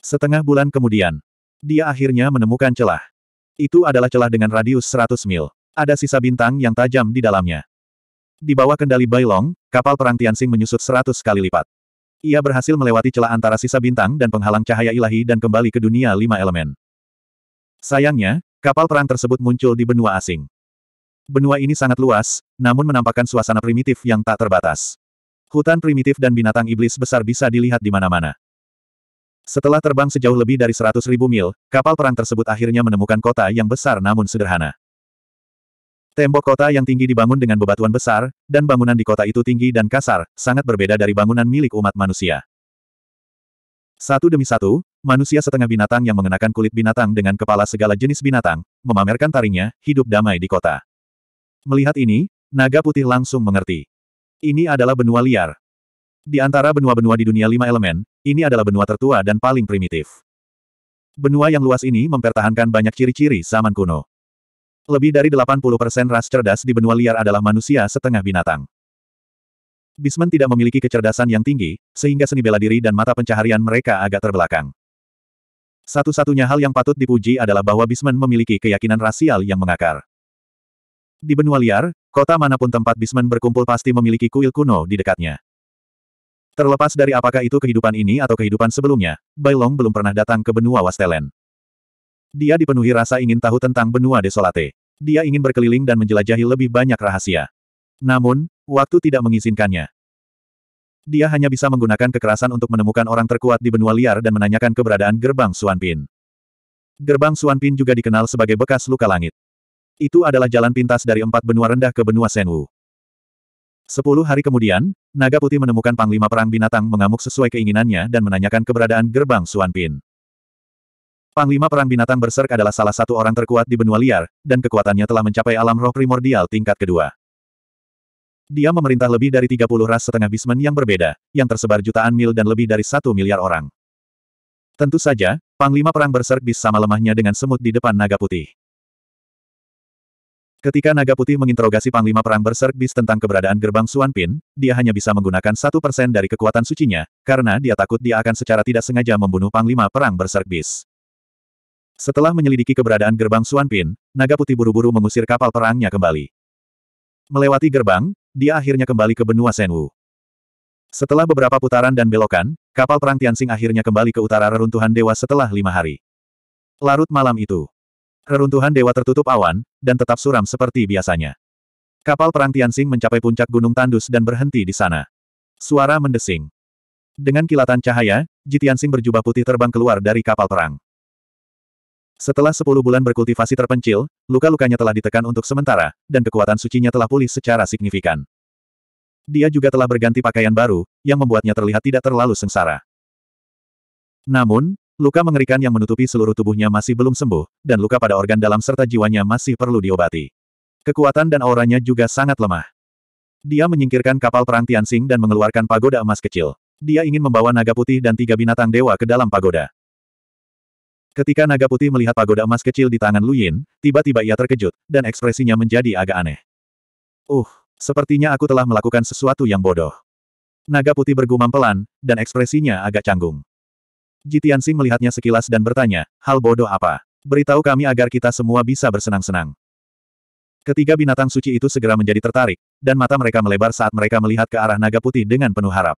S1: Setengah bulan kemudian, dia akhirnya menemukan celah. Itu adalah celah dengan radius 100 mil. Ada sisa bintang yang tajam di dalamnya. Di bawah kendali Bailong, kapal perang Tianxing menyusut 100 kali lipat. Ia berhasil melewati celah antara sisa bintang dan penghalang cahaya ilahi dan kembali ke dunia lima elemen. Sayangnya, kapal perang tersebut muncul di benua asing. Benua ini sangat luas, namun menampakkan suasana primitif yang tak terbatas. Hutan primitif dan binatang iblis besar bisa dilihat di mana-mana. Setelah terbang sejauh lebih dari seratus ribu mil, kapal perang tersebut akhirnya menemukan kota yang besar namun sederhana. Tembok kota yang tinggi dibangun dengan bebatuan besar, dan bangunan di kota itu tinggi dan kasar, sangat berbeda dari bangunan milik umat manusia. Satu demi satu, manusia setengah binatang yang mengenakan kulit binatang dengan kepala segala jenis binatang, memamerkan taringnya, hidup damai di kota. Melihat ini, naga putih langsung mengerti. Ini adalah benua liar. Di antara benua-benua di dunia lima elemen, ini adalah benua tertua dan paling primitif. Benua yang luas ini mempertahankan banyak ciri-ciri zaman kuno. Lebih dari 80% ras cerdas di benua liar adalah manusia setengah binatang. Bisman tidak memiliki kecerdasan yang tinggi, sehingga seni bela diri dan mata pencaharian mereka agak terbelakang. Satu-satunya hal yang patut dipuji adalah bahwa Bisman memiliki keyakinan rasial yang mengakar. Di benua liar, kota manapun tempat Bisman berkumpul pasti memiliki kuil kuno di dekatnya. Terlepas dari apakah itu kehidupan ini atau kehidupan sebelumnya, Bailong belum pernah datang ke benua Wastelen. Dia dipenuhi rasa ingin tahu tentang benua Desolate. Dia ingin berkeliling dan menjelajahi lebih banyak rahasia. Namun, waktu tidak mengizinkannya. Dia hanya bisa menggunakan kekerasan untuk menemukan orang terkuat di benua liar dan menanyakan keberadaan gerbang Suanpin. Gerbang Suanpin juga dikenal sebagai bekas luka langit. Itu adalah jalan pintas dari empat benua rendah ke benua Senwu. Sepuluh hari kemudian, Naga Putih menemukan Panglima Perang Binatang mengamuk sesuai keinginannya dan menanyakan keberadaan gerbang Suan Pin. Panglima Perang Binatang Berserk adalah salah satu orang terkuat di benua liar, dan kekuatannya telah mencapai alam roh primordial tingkat kedua. Dia memerintah lebih dari 30 ras setengah bismen yang berbeda, yang tersebar jutaan mil dan lebih dari satu miliar orang. Tentu saja, Panglima Perang Berserk bisa sama lemahnya dengan semut di depan naga putih. Ketika naga putih menginterogasi Panglima Perang Berserk Beast tentang keberadaan gerbang Suan Pin, dia hanya bisa menggunakan satu persen dari kekuatan sucinya, karena dia takut dia akan secara tidak sengaja membunuh Panglima Perang Berserk Beast. Setelah menyelidiki keberadaan gerbang Suan Pin, naga putih buru-buru mengusir kapal perangnya kembali. Melewati gerbang, dia akhirnya kembali ke benua Senwu. Setelah beberapa putaran dan belokan, kapal perang Tianxing akhirnya kembali ke utara reruntuhan dewa setelah lima hari. Larut malam itu, Reruntuhan dewa tertutup awan, dan tetap suram seperti biasanya. Kapal perang Tianxing mencapai puncak Gunung Tandus dan berhenti di sana. Suara mendesing. Dengan kilatan cahaya, Ji Tianxing berjubah putih terbang keluar dari kapal perang. Setelah sepuluh bulan berkultivasi terpencil, luka-lukanya telah ditekan untuk sementara, dan kekuatan sucinya telah pulih secara signifikan. Dia juga telah berganti pakaian baru, yang membuatnya terlihat tidak terlalu sengsara. Namun, Luka mengerikan yang menutupi seluruh tubuhnya masih belum sembuh, dan luka pada organ dalam serta jiwanya masih perlu diobati. Kekuatan dan auranya juga sangat lemah. Dia menyingkirkan kapal perang Tianxing dan mengeluarkan pagoda emas kecil. Dia ingin membawa naga putih dan tiga binatang dewa ke dalam pagoda. Ketika naga putih melihat pagoda emas kecil di tangan Lu Yin, tiba-tiba ia terkejut, dan ekspresinya menjadi agak aneh. Uh, sepertinya aku telah melakukan sesuatu yang bodoh. Naga putih bergumam pelan, dan ekspresinya agak canggung. Jitian Xing melihatnya sekilas dan bertanya, hal bodoh apa? Beritahu kami agar kita semua bisa bersenang-senang. Ketiga binatang suci itu segera menjadi tertarik, dan mata mereka melebar saat mereka melihat ke arah naga putih dengan penuh harap.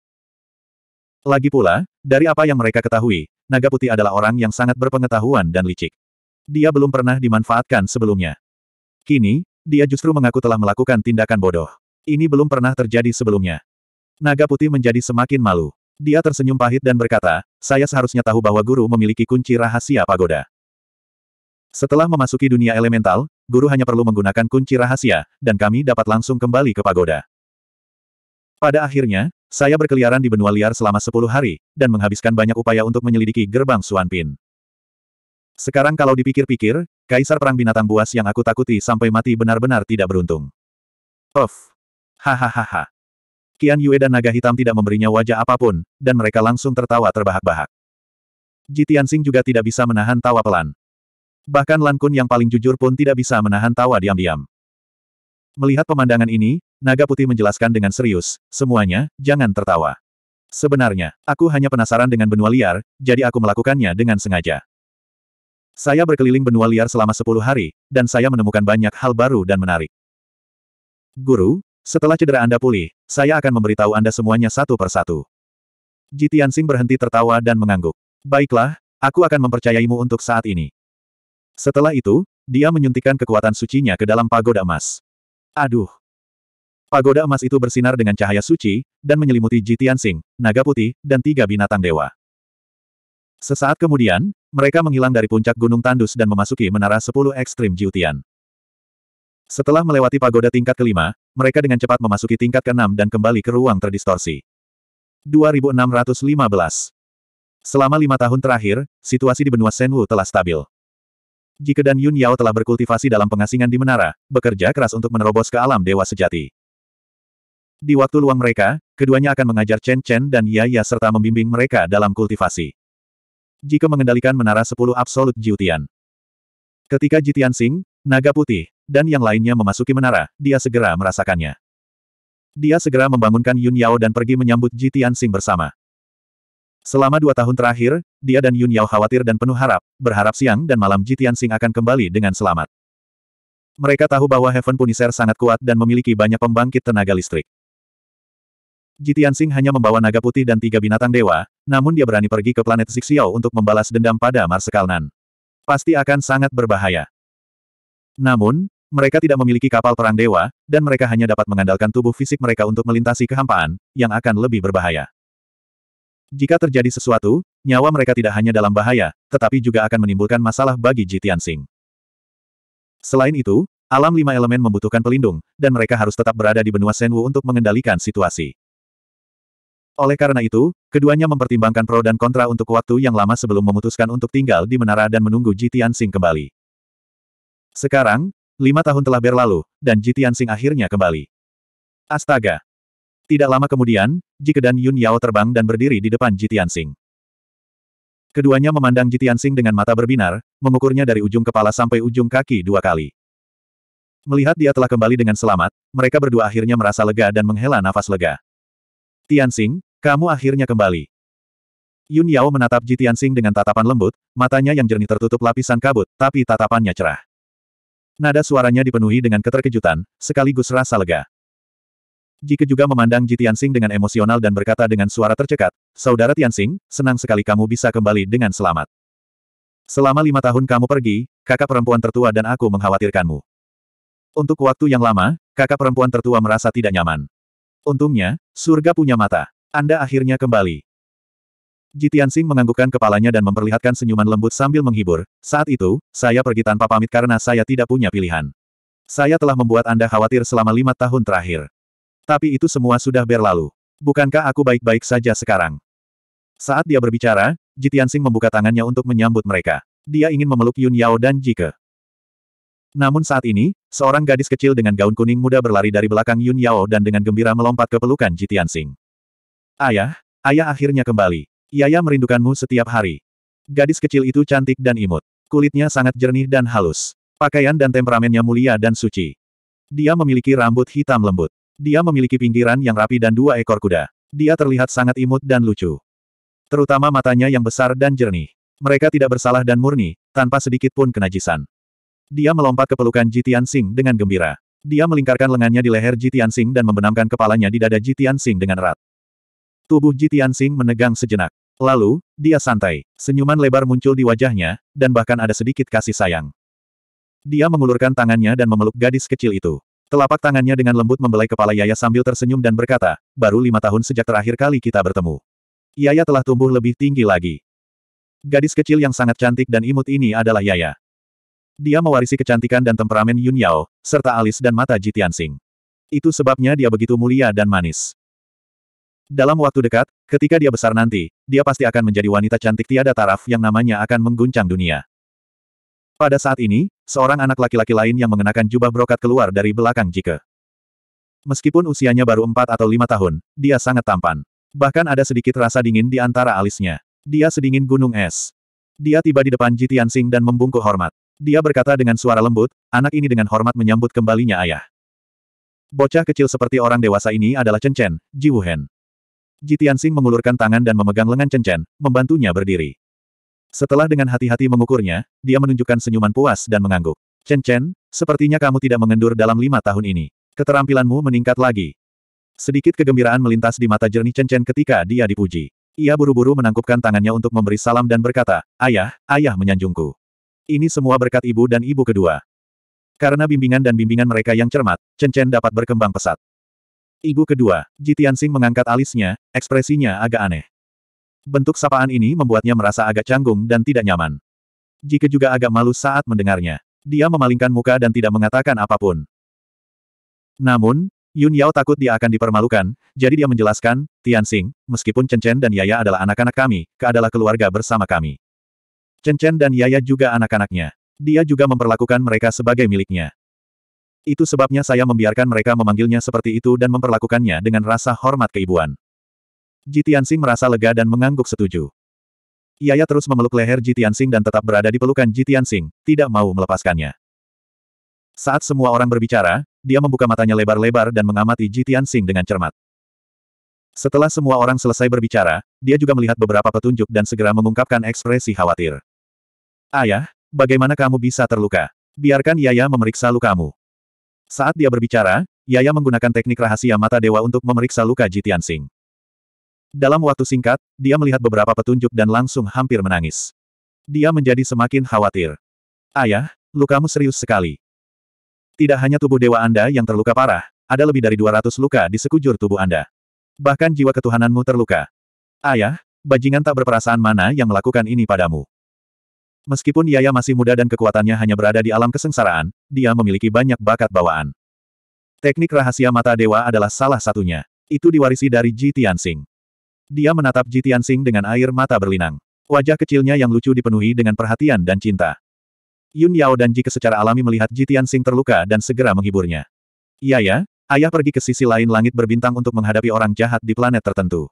S1: Lagi pula, dari apa yang mereka ketahui, naga putih adalah orang yang sangat berpengetahuan dan licik. Dia belum pernah dimanfaatkan sebelumnya. Kini, dia justru mengaku telah melakukan tindakan bodoh. Ini belum pernah terjadi sebelumnya. Naga putih menjadi semakin malu. Dia tersenyum pahit dan berkata, saya seharusnya tahu bahwa guru memiliki kunci rahasia pagoda. Setelah memasuki dunia elemental, guru hanya perlu menggunakan kunci rahasia, dan kami dapat langsung kembali ke pagoda. Pada akhirnya, saya berkeliaran di benua liar selama 10 hari, dan menghabiskan banyak upaya untuk menyelidiki gerbang Suanpin. Sekarang kalau dipikir-pikir, kaisar perang binatang buas yang aku takuti sampai mati benar-benar tidak beruntung. Of. Hahaha. Kian Yue dan naga hitam tidak memberinya wajah apapun, dan mereka langsung tertawa terbahak-bahak. Ji Tianxing juga tidak bisa menahan tawa pelan. Bahkan Lan Kun yang paling jujur pun tidak bisa menahan tawa diam-diam. Melihat pemandangan ini, naga putih menjelaskan dengan serius, semuanya, jangan tertawa. Sebenarnya, aku hanya penasaran dengan benua liar, jadi aku melakukannya dengan sengaja. Saya berkeliling benua liar selama 10 hari, dan saya menemukan banyak hal baru dan menarik. Guru, setelah cedera Anda pulih, saya akan memberitahu Anda semuanya satu persatu. Jitian Sing berhenti tertawa dan mengangguk. Baiklah, aku akan mempercayaimu untuk saat ini. Setelah itu, dia menyuntikkan kekuatan sucinya ke dalam pagoda emas. Aduh! Pagoda emas itu bersinar dengan cahaya suci, dan menyelimuti Jitian Sing, naga putih, dan tiga binatang dewa. Sesaat kemudian, mereka menghilang dari puncak Gunung Tandus dan memasuki menara sepuluh ekstrim Jiutian. Setelah melewati pagoda tingkat kelima, mereka dengan cepat memasuki tingkat keenam dan kembali ke ruang terdistorsi. 2615 Selama lima tahun terakhir, situasi di benua Senwu telah stabil. Jika dan Yun Yao telah berkultivasi dalam pengasingan di menara, bekerja keras untuk menerobos ke alam dewa sejati. Di waktu luang mereka, keduanya akan mengajar Chen Chen dan Yaya serta membimbing mereka dalam kultivasi. Jika mengendalikan menara Sepuluh absolut Jiutian. Ketika Jitian Sing, Naga Putih, dan yang lainnya memasuki menara, dia segera merasakannya. Dia segera membangunkan Yun Yao dan pergi menyambut Jitian Sing bersama. Selama dua tahun terakhir, dia dan Yun Yao khawatir dan penuh harap, berharap siang dan malam Jitian Sing akan kembali dengan selamat. Mereka tahu bahwa Heaven Punisher sangat kuat dan memiliki banyak pembangkit tenaga listrik. Jitian Sing hanya membawa naga putih dan tiga binatang dewa, namun dia berani pergi ke planet Zixiao untuk membalas dendam pada Marsekal Nan pasti akan sangat berbahaya. Namun, mereka tidak memiliki kapal perang dewa, dan mereka hanya dapat mengandalkan tubuh fisik mereka untuk melintasi kehampaan, yang akan lebih berbahaya. Jika terjadi sesuatu, nyawa mereka tidak hanya dalam bahaya, tetapi juga akan menimbulkan masalah bagi Jitian Sing. Selain itu, alam lima elemen membutuhkan pelindung, dan mereka harus tetap berada di benua Senwu untuk mengendalikan situasi. Oleh karena itu, keduanya mempertimbangkan pro dan kontra untuk waktu yang lama sebelum memutuskan untuk tinggal di menara dan menunggu Jitian Sing kembali. Sekarang, lima tahun telah berlalu, dan Jitian Sing akhirnya kembali. Astaga! Tidak lama kemudian, Jike dan Yun Yao terbang dan berdiri di depan Jitian Sing. Keduanya memandang Jitian Sing dengan mata berbinar, mengukurnya dari ujung kepala sampai ujung kaki dua kali. Melihat dia telah kembali dengan selamat, mereka berdua akhirnya merasa lega dan menghela nafas lega. Tian kamu akhirnya kembali. Yun Yao menatap Ji Tianxing dengan tatapan lembut, matanya yang jernih tertutup lapisan kabut, tapi tatapannya cerah. Nada suaranya dipenuhi dengan keterkejutan, sekaligus rasa lega. Jika juga memandang Ji Tianxing dengan emosional dan berkata dengan suara tercekat, Saudara Tianxing, senang sekali kamu bisa kembali dengan selamat. Selama lima tahun kamu pergi, kakak perempuan tertua dan aku mengkhawatirkanmu. Untuk waktu yang lama, kakak perempuan tertua merasa tidak nyaman. Untungnya, surga punya mata. Anda akhirnya kembali. Jitian Sing menganggukkan kepalanya dan memperlihatkan senyuman lembut sambil menghibur, saat itu, saya pergi tanpa pamit karena saya tidak punya pilihan. Saya telah membuat Anda khawatir selama lima tahun terakhir. Tapi itu semua sudah berlalu. Bukankah aku baik-baik saja sekarang? Saat dia berbicara, Jitian Sing membuka tangannya untuk menyambut mereka. Dia ingin memeluk Yun Yao dan Jike. Namun saat ini, seorang gadis kecil dengan gaun kuning muda berlari dari belakang Yun Yao dan dengan gembira melompat ke pelukan Jitian Sing. Ayah, ayah akhirnya kembali. Yaya merindukanmu setiap hari. Gadis kecil itu cantik dan imut. Kulitnya sangat jernih dan halus. Pakaian dan temperamennya mulia dan suci. Dia memiliki rambut hitam lembut. Dia memiliki pinggiran yang rapi dan dua ekor kuda. Dia terlihat sangat imut dan lucu. Terutama matanya yang besar dan jernih. Mereka tidak bersalah dan murni, tanpa sedikit pun kenajisan. Dia melompat ke pelukan Jitian Sing dengan gembira. Dia melingkarkan lengannya di leher Jitian Sing dan membenamkan kepalanya di dada Jitian Sing dengan erat. Tubuh Jitian Sing menegang sejenak. Lalu, dia santai. Senyuman lebar muncul di wajahnya, dan bahkan ada sedikit kasih sayang. Dia mengulurkan tangannya dan memeluk gadis kecil itu. Telapak tangannya dengan lembut membelai kepala Yaya sambil tersenyum dan berkata, baru lima tahun sejak terakhir kali kita bertemu. Yaya telah tumbuh lebih tinggi lagi. Gadis kecil yang sangat cantik dan imut ini adalah Yaya. Dia mewarisi kecantikan dan temperamen Yun Yao, serta alis dan mata Jitian Sing. Itu sebabnya dia begitu mulia dan manis. Dalam waktu dekat, ketika dia besar nanti, dia pasti akan menjadi wanita cantik tiada taraf yang namanya akan mengguncang dunia. Pada saat ini, seorang anak laki-laki lain yang mengenakan jubah brokat keluar dari belakang Jike. Meskipun usianya baru empat atau lima tahun, dia sangat tampan. Bahkan ada sedikit rasa dingin di antara alisnya. Dia sedingin gunung es. Dia tiba di depan Ji Tianxing dan membungkuk hormat. Dia berkata dengan suara lembut, anak ini dengan hormat menyambut kembalinya ayah. Bocah kecil seperti orang dewasa ini adalah Chen Chen, Ji Wuhen. Jitiansing mengulurkan tangan dan memegang lengan Chen Chen, membantunya berdiri. Setelah dengan hati-hati mengukurnya, dia menunjukkan senyuman puas dan mengangguk. Chen Chen, sepertinya kamu tidak mengendur dalam lima tahun ini. Keterampilanmu meningkat lagi. Sedikit kegembiraan melintas di mata jernih Chen Chen ketika dia dipuji. Ia buru-buru menangkupkan tangannya untuk memberi salam dan berkata, Ayah, ayah menyanjungku. Ini semua berkat ibu dan ibu kedua. Karena bimbingan dan bimbingan mereka yang cermat, Chen Chen dapat berkembang pesat. Ibu kedua, Sing mengangkat alisnya, ekspresinya agak aneh. Bentuk sapaan ini membuatnya merasa agak canggung dan tidak nyaman. Jike juga agak malu saat mendengarnya. Dia memalingkan muka dan tidak mengatakan apapun. Namun, Yun Yao takut dia akan dipermalukan, jadi dia menjelaskan, Tian Xing, meskipun Chen Chen dan Yaya adalah anak-anak kami, Ke adalah keluarga bersama kami. Chen Chen dan Yaya juga anak-anaknya. Dia juga memperlakukan mereka sebagai miliknya. Itu sebabnya saya membiarkan mereka memanggilnya seperti itu dan memperlakukannya dengan rasa hormat keibuan. Jitiansing merasa lega dan mengangguk setuju. Yaya terus memeluk leher Jitiansing dan tetap berada di pelukan Jitiansing, tidak mau melepaskannya. Saat semua orang berbicara, dia membuka matanya lebar-lebar dan mengamati Jitiansing dengan cermat. Setelah semua orang selesai berbicara, dia juga melihat beberapa petunjuk dan segera mengungkapkan ekspresi khawatir. Ayah, bagaimana kamu bisa terluka? Biarkan Yaya memeriksa lukamu. Saat dia berbicara, Yaya menggunakan teknik rahasia mata dewa untuk memeriksa luka Jitian Sing. Dalam waktu singkat, dia melihat beberapa petunjuk dan langsung hampir menangis. Dia menjadi semakin khawatir. Ayah, lukamu serius sekali. Tidak hanya tubuh dewa Anda yang terluka parah, ada lebih dari 200 luka di sekujur tubuh Anda. Bahkan jiwa ketuhananmu terluka. Ayah, bajingan tak berperasaan mana yang melakukan ini padamu. Meskipun Yaya masih muda dan kekuatannya hanya berada di alam kesengsaraan, dia memiliki banyak bakat bawaan. Teknik rahasia mata dewa adalah salah satunya. Itu diwarisi dari Ji Tianxing. Dia menatap Ji Tianxing dengan air mata berlinang. Wajah kecilnya yang lucu dipenuhi dengan perhatian dan cinta. Yun Yao dan Ji secara alami melihat Ji Tianxing terluka dan segera menghiburnya. Yaya, ayah pergi ke sisi lain langit berbintang untuk menghadapi orang jahat di planet tertentu.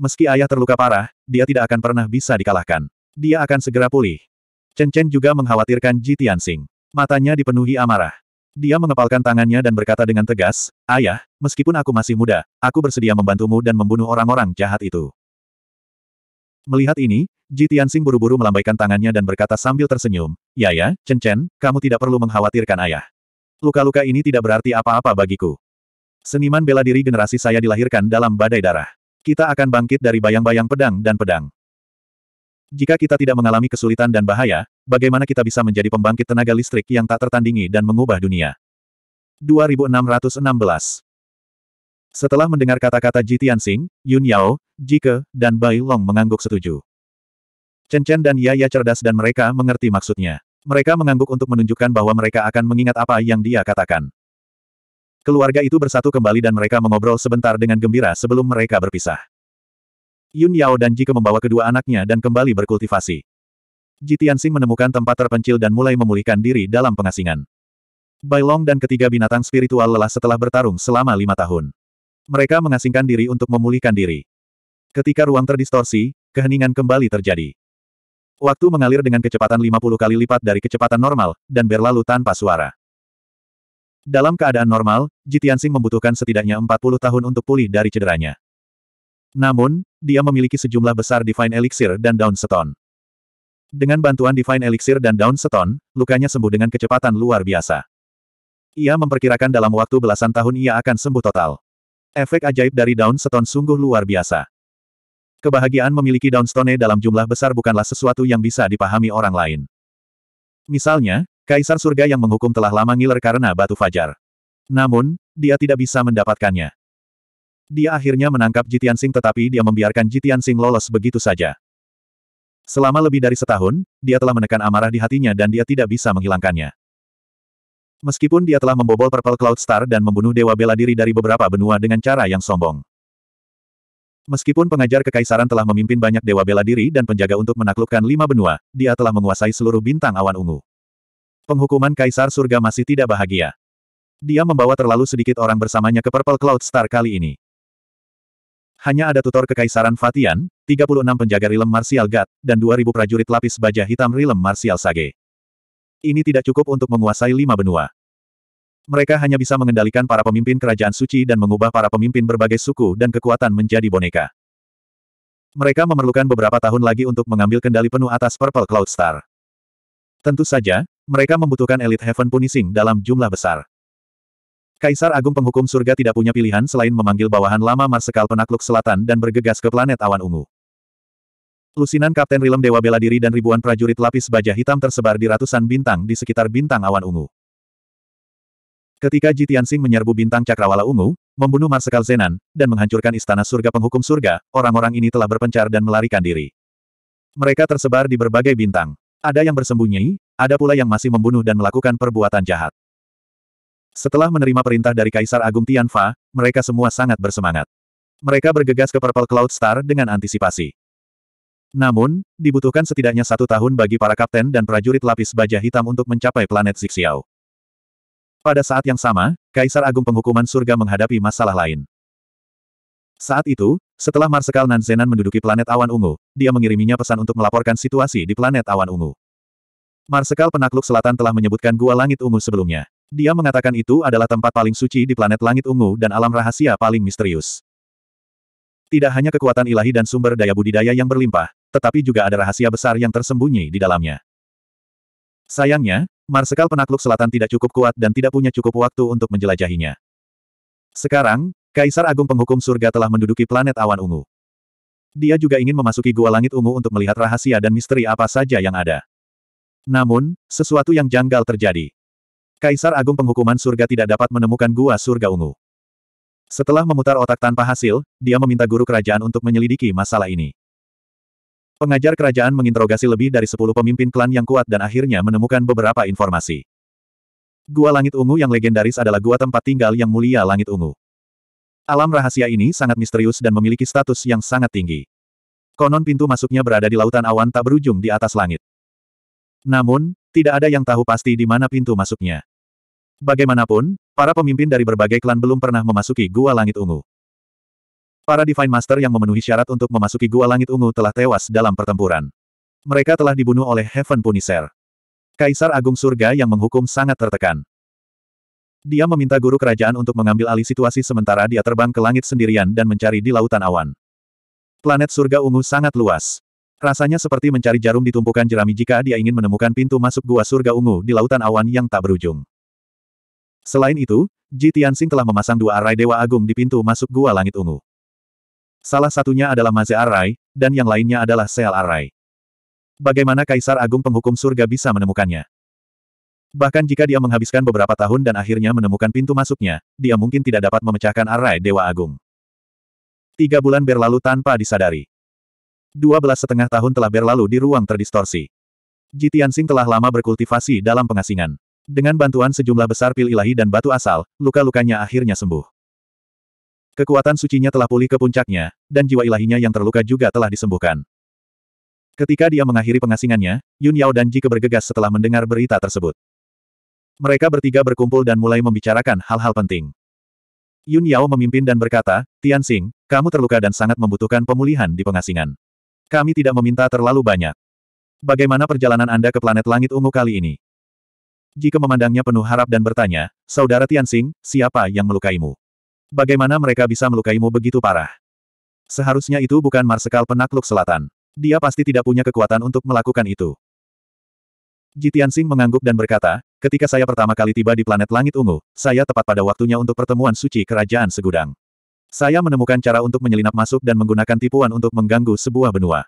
S1: Meski ayah terluka parah, dia tidak akan pernah bisa dikalahkan. Dia akan segera pulih. Chen Chen juga mengkhawatirkan Ji Tianxing. Matanya dipenuhi amarah. Dia mengepalkan tangannya dan berkata dengan tegas, Ayah, meskipun aku masih muda, aku bersedia membantumu dan membunuh orang-orang jahat itu. Melihat ini, Ji Tianxing buru-buru melambaikan tangannya dan berkata sambil tersenyum, Ya ya, Chen Chen, kamu tidak perlu mengkhawatirkan ayah. Luka-luka ini tidak berarti apa-apa bagiku. Seniman bela diri generasi saya dilahirkan dalam badai darah. Kita akan bangkit dari bayang-bayang pedang dan pedang. Jika kita tidak mengalami kesulitan dan bahaya, bagaimana kita bisa menjadi pembangkit tenaga listrik yang tak tertandingi dan mengubah dunia? 2616 Setelah mendengar kata-kata Ji Tianxing, Yun Yao, Ke, dan Bai Long mengangguk setuju. Chen Chen dan Yaya cerdas dan mereka mengerti maksudnya. Mereka mengangguk untuk menunjukkan bahwa mereka akan mengingat apa yang dia katakan. Keluarga itu bersatu kembali dan mereka mengobrol sebentar dengan gembira sebelum mereka berpisah. Yun Yao dan Jike membawa kedua anaknya dan kembali berkultivasi. Ji Tianxing menemukan tempat terpencil dan mulai memulihkan diri dalam pengasingan. Bailong dan ketiga binatang spiritual lelah setelah bertarung selama lima tahun. Mereka mengasingkan diri untuk memulihkan diri. Ketika ruang terdistorsi, keheningan kembali terjadi. Waktu mengalir dengan kecepatan 50 kali lipat dari kecepatan normal, dan berlalu tanpa suara. Dalam keadaan normal, Jitiansing membutuhkan setidaknya 40 tahun untuk pulih dari cederanya. Namun, dia memiliki sejumlah besar Divine Elixir dan Downstone. Stone. Dengan bantuan Divine Elixir dan Downstone, Stone, lukanya sembuh dengan kecepatan luar biasa. Ia memperkirakan dalam waktu belasan tahun ia akan sembuh total. Efek ajaib dari Downstone Stone sungguh luar biasa. Kebahagiaan memiliki Downstone Stone dalam jumlah besar bukanlah sesuatu yang bisa dipahami orang lain. Misalnya, Kaisar Surga yang menghukum telah lama ngiler karena batu fajar. Namun, dia tidak bisa mendapatkannya. Dia akhirnya menangkap Jitian Sing tetapi dia membiarkan Jitian Sing lolos begitu saja. Selama lebih dari setahun, dia telah menekan amarah di hatinya dan dia tidak bisa menghilangkannya. Meskipun dia telah membobol Purple Cloud Star dan membunuh Dewa Bela Diri dari beberapa benua dengan cara yang sombong. Meskipun pengajar kekaisaran telah memimpin banyak Dewa Bela Diri dan penjaga untuk menaklukkan lima benua, dia telah menguasai seluruh bintang awan ungu. Penghukuman Kaisar Surga masih tidak bahagia. Dia membawa terlalu sedikit orang bersamanya ke Purple Cloud Star kali ini hanya ada tutor Kekaisaran Fatian, 36 penjaga rilem Martial Gat, dan 2000 prajurit lapis baja hitam rilem Martial Sage. Ini tidak cukup untuk menguasai lima benua. Mereka hanya bisa mengendalikan para pemimpin kerajaan suci dan mengubah para pemimpin berbagai suku dan kekuatan menjadi boneka. Mereka memerlukan beberapa tahun lagi untuk mengambil kendali penuh atas Purple Cloud Star. Tentu saja, mereka membutuhkan elit Heaven Punishing dalam jumlah besar. Kaisar Agung Penghukum Surga tidak punya pilihan selain memanggil bawahan lama Marsekal Penakluk Selatan dan bergegas ke planet awan ungu. Lusinan Kapten Rilem Dewa Bela Diri dan ribuan prajurit lapis baja hitam tersebar di ratusan bintang di sekitar bintang awan ungu. Ketika Jitiansing menyerbu bintang cakrawala ungu, membunuh Marsekal Zenan, dan menghancurkan istana surga penghukum surga, orang-orang ini telah berpencar dan melarikan diri. Mereka tersebar di berbagai bintang. Ada yang bersembunyi, ada pula yang masih membunuh dan melakukan perbuatan jahat. Setelah menerima perintah dari Kaisar Agung Tianfa, mereka semua sangat bersemangat. Mereka bergegas ke Purple Cloud Star dengan antisipasi. Namun, dibutuhkan setidaknya satu tahun bagi para kapten dan prajurit lapis baja hitam untuk mencapai planet Zixiao. Pada saat yang sama, Kaisar Agung Penghukuman Surga menghadapi masalah lain. Saat itu, setelah Marsekal Nanzenan menduduki planet awan ungu, dia mengiriminya pesan untuk melaporkan situasi di planet awan ungu. Marsekal Penakluk Selatan telah menyebutkan Gua Langit Ungu sebelumnya. Dia mengatakan itu adalah tempat paling suci di planet langit ungu dan alam rahasia paling misterius. Tidak hanya kekuatan ilahi dan sumber daya budidaya yang berlimpah, tetapi juga ada rahasia besar yang tersembunyi di dalamnya. Sayangnya, Marsekal Penakluk Selatan tidak cukup kuat dan tidak punya cukup waktu untuk menjelajahinya. Sekarang, Kaisar Agung Penghukum Surga telah menduduki planet awan ungu. Dia juga ingin memasuki gua langit ungu untuk melihat rahasia dan misteri apa saja yang ada. Namun, sesuatu yang janggal terjadi. Kaisar Agung Penghukuman Surga tidak dapat menemukan gua surga ungu. Setelah memutar otak tanpa hasil, dia meminta guru kerajaan untuk menyelidiki masalah ini. Pengajar kerajaan menginterogasi lebih dari 10 pemimpin klan yang kuat dan akhirnya menemukan beberapa informasi. Gua Langit Ungu yang legendaris adalah gua tempat tinggal yang mulia Langit Ungu. Alam rahasia ini sangat misterius dan memiliki status yang sangat tinggi. Konon pintu masuknya berada di lautan awan tak berujung di atas langit. Namun, tidak ada yang tahu pasti di mana pintu masuknya. Bagaimanapun, para pemimpin dari berbagai klan belum pernah memasuki Gua Langit Ungu. Para Divine Master yang memenuhi syarat untuk memasuki Gua Langit Ungu telah tewas dalam pertempuran. Mereka telah dibunuh oleh Heaven Punisher. Kaisar Agung Surga yang menghukum sangat tertekan. Dia meminta guru kerajaan untuk mengambil alih situasi sementara dia terbang ke langit sendirian dan mencari di lautan awan. Planet surga ungu sangat luas. Rasanya seperti mencari jarum di tumpukan jerami jika dia ingin menemukan pintu masuk gua surga ungu di lautan awan yang tak berujung. Selain itu, Ji Tianxing telah memasang dua arai Dewa Agung di pintu masuk gua langit ungu. Salah satunya adalah Maze Arai, dan yang lainnya adalah Seal Arai. Bagaimana Kaisar Agung Penghukum Surga bisa menemukannya? Bahkan jika dia menghabiskan beberapa tahun dan akhirnya menemukan pintu masuknya, dia mungkin tidak dapat memecahkan arai Dewa Agung. Tiga bulan berlalu tanpa disadari dua belas setengah tahun telah berlalu di ruang terdistorsi. Ji Tianxing telah lama berkultivasi dalam pengasingan. Dengan bantuan sejumlah besar pil ilahi dan batu asal, luka-lukanya akhirnya sembuh. Kekuatan sucinya telah pulih ke puncaknya, dan jiwa ilahinya yang terluka juga telah disembuhkan. Ketika dia mengakhiri pengasingannya, Yun Yao dan Ji bergegas setelah mendengar berita tersebut. Mereka bertiga berkumpul dan mulai membicarakan hal-hal penting. Yun Yao memimpin dan berkata, Tianxing, kamu terluka dan sangat membutuhkan pemulihan di pengasingan. Kami tidak meminta terlalu banyak. Bagaimana perjalanan Anda ke planet langit ungu kali ini? Jika memandangnya penuh harap dan bertanya, Saudara Tianxing, siapa yang melukaimu? Bagaimana mereka bisa melukaimu begitu parah? Seharusnya itu bukan Marsekal Penakluk Selatan. Dia pasti tidak punya kekuatan untuk melakukan itu. Jitiansing mengangguk dan berkata, ketika saya pertama kali tiba di planet langit ungu, saya tepat pada waktunya untuk pertemuan suci kerajaan segudang. Saya menemukan cara untuk menyelinap masuk dan menggunakan tipuan untuk mengganggu sebuah benua.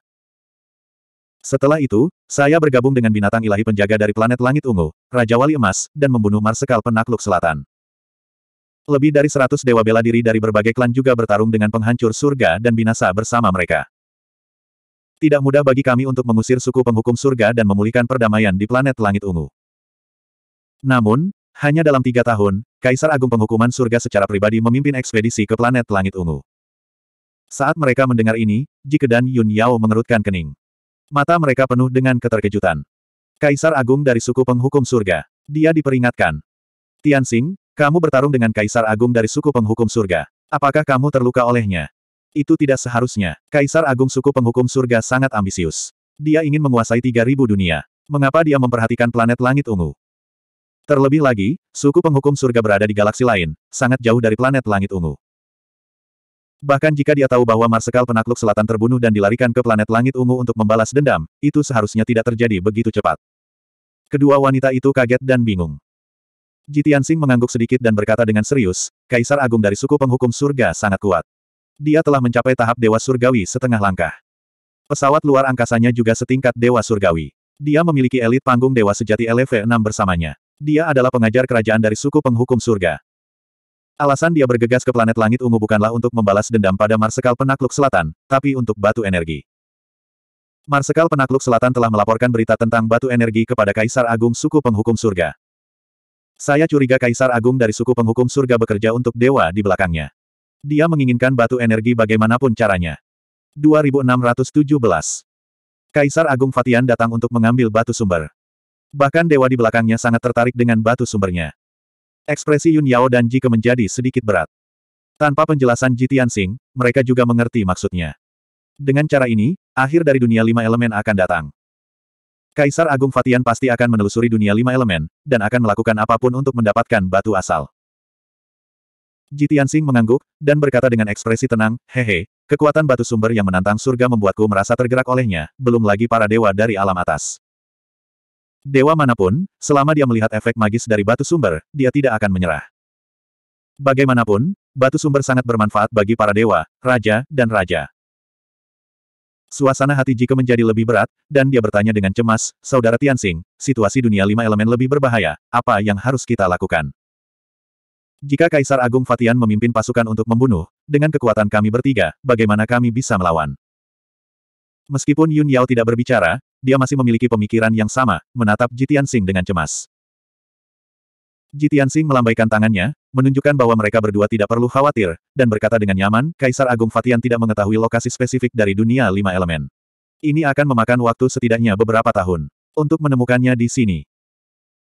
S1: Setelah itu, saya bergabung dengan binatang ilahi penjaga dari planet Langit Ungu, Raja Wali Emas, dan membunuh Marsekal Penakluk Selatan. Lebih dari seratus dewa bela diri dari berbagai klan juga bertarung dengan penghancur surga dan binasa bersama mereka. Tidak mudah bagi kami untuk mengusir suku penghukum surga dan memulihkan perdamaian di planet Langit Ungu. Namun, hanya dalam tiga tahun, Kaisar Agung Penghukuman Surga secara pribadi memimpin ekspedisi ke planet Langit Ungu. Saat mereka mendengar ini, dan Yun Yao mengerutkan kening. Mata mereka penuh dengan keterkejutan. Kaisar Agung dari suku penghukum surga. Dia diperingatkan. Tianxing, kamu bertarung dengan Kaisar Agung dari suku penghukum surga. Apakah kamu terluka olehnya? Itu tidak seharusnya. Kaisar Agung suku penghukum surga sangat ambisius. Dia ingin menguasai 3000 dunia. Mengapa dia memperhatikan planet langit ungu? Terlebih lagi, suku penghukum surga berada di galaksi lain, sangat jauh dari planet langit ungu. Bahkan jika dia tahu bahwa Marsekal penakluk selatan terbunuh dan dilarikan ke planet langit ungu untuk membalas dendam, itu seharusnya tidak terjadi begitu cepat. Kedua wanita itu kaget dan bingung. Jitian Sing mengangguk sedikit dan berkata dengan serius, Kaisar Agung dari suku penghukum surga sangat kuat. Dia telah mencapai tahap Dewa Surgawi setengah langkah. Pesawat luar angkasanya juga setingkat Dewa Surgawi. Dia memiliki elit panggung Dewa Sejati LV6 bersamanya. Dia adalah pengajar kerajaan dari suku penghukum surga. Alasan dia bergegas ke planet langit ungu bukanlah untuk membalas dendam pada Marsekal Penakluk Selatan, tapi untuk batu energi. Marsekal Penakluk Selatan telah melaporkan berita tentang batu energi kepada Kaisar Agung suku penghukum surga. Saya curiga Kaisar Agung dari suku penghukum surga bekerja untuk dewa di belakangnya. Dia menginginkan batu energi bagaimanapun caranya. 2617 Kaisar Agung Fatian datang untuk mengambil batu sumber. Bahkan dewa di belakangnya sangat tertarik dengan batu sumbernya. Ekspresi Yun Yao dan Ke menjadi sedikit berat. Tanpa penjelasan Ji Tianxing, mereka juga mengerti maksudnya. Dengan cara ini, akhir dari dunia lima elemen akan datang. Kaisar Agung Fatian pasti akan menelusuri dunia lima elemen, dan akan melakukan apapun untuk mendapatkan batu asal. Ji Tianxing mengangguk, dan berkata dengan ekspresi tenang, hehe, Kekuatan batu sumber yang menantang surga membuatku merasa tergerak olehnya, belum lagi para dewa dari alam atas. Dewa manapun, selama dia melihat efek magis dari batu sumber, dia tidak akan menyerah. Bagaimanapun, batu sumber sangat bermanfaat bagi para dewa, raja, dan raja. Suasana hati Jika menjadi lebih berat, dan dia bertanya dengan cemas, Saudara Tianxing, situasi dunia lima elemen lebih berbahaya, apa yang harus kita lakukan? Jika Kaisar Agung Fatian memimpin pasukan untuk membunuh, dengan kekuatan kami bertiga, bagaimana kami bisa melawan? Meskipun Yun Yao tidak berbicara, dia masih memiliki pemikiran yang sama, menatap Jitian Sing dengan cemas. Jitian Sing melambaikan tangannya, menunjukkan bahwa mereka berdua tidak perlu khawatir, dan berkata dengan nyaman, Kaisar Agung Fatian tidak mengetahui lokasi spesifik dari dunia lima elemen. Ini akan memakan waktu setidaknya beberapa tahun. Untuk menemukannya di sini.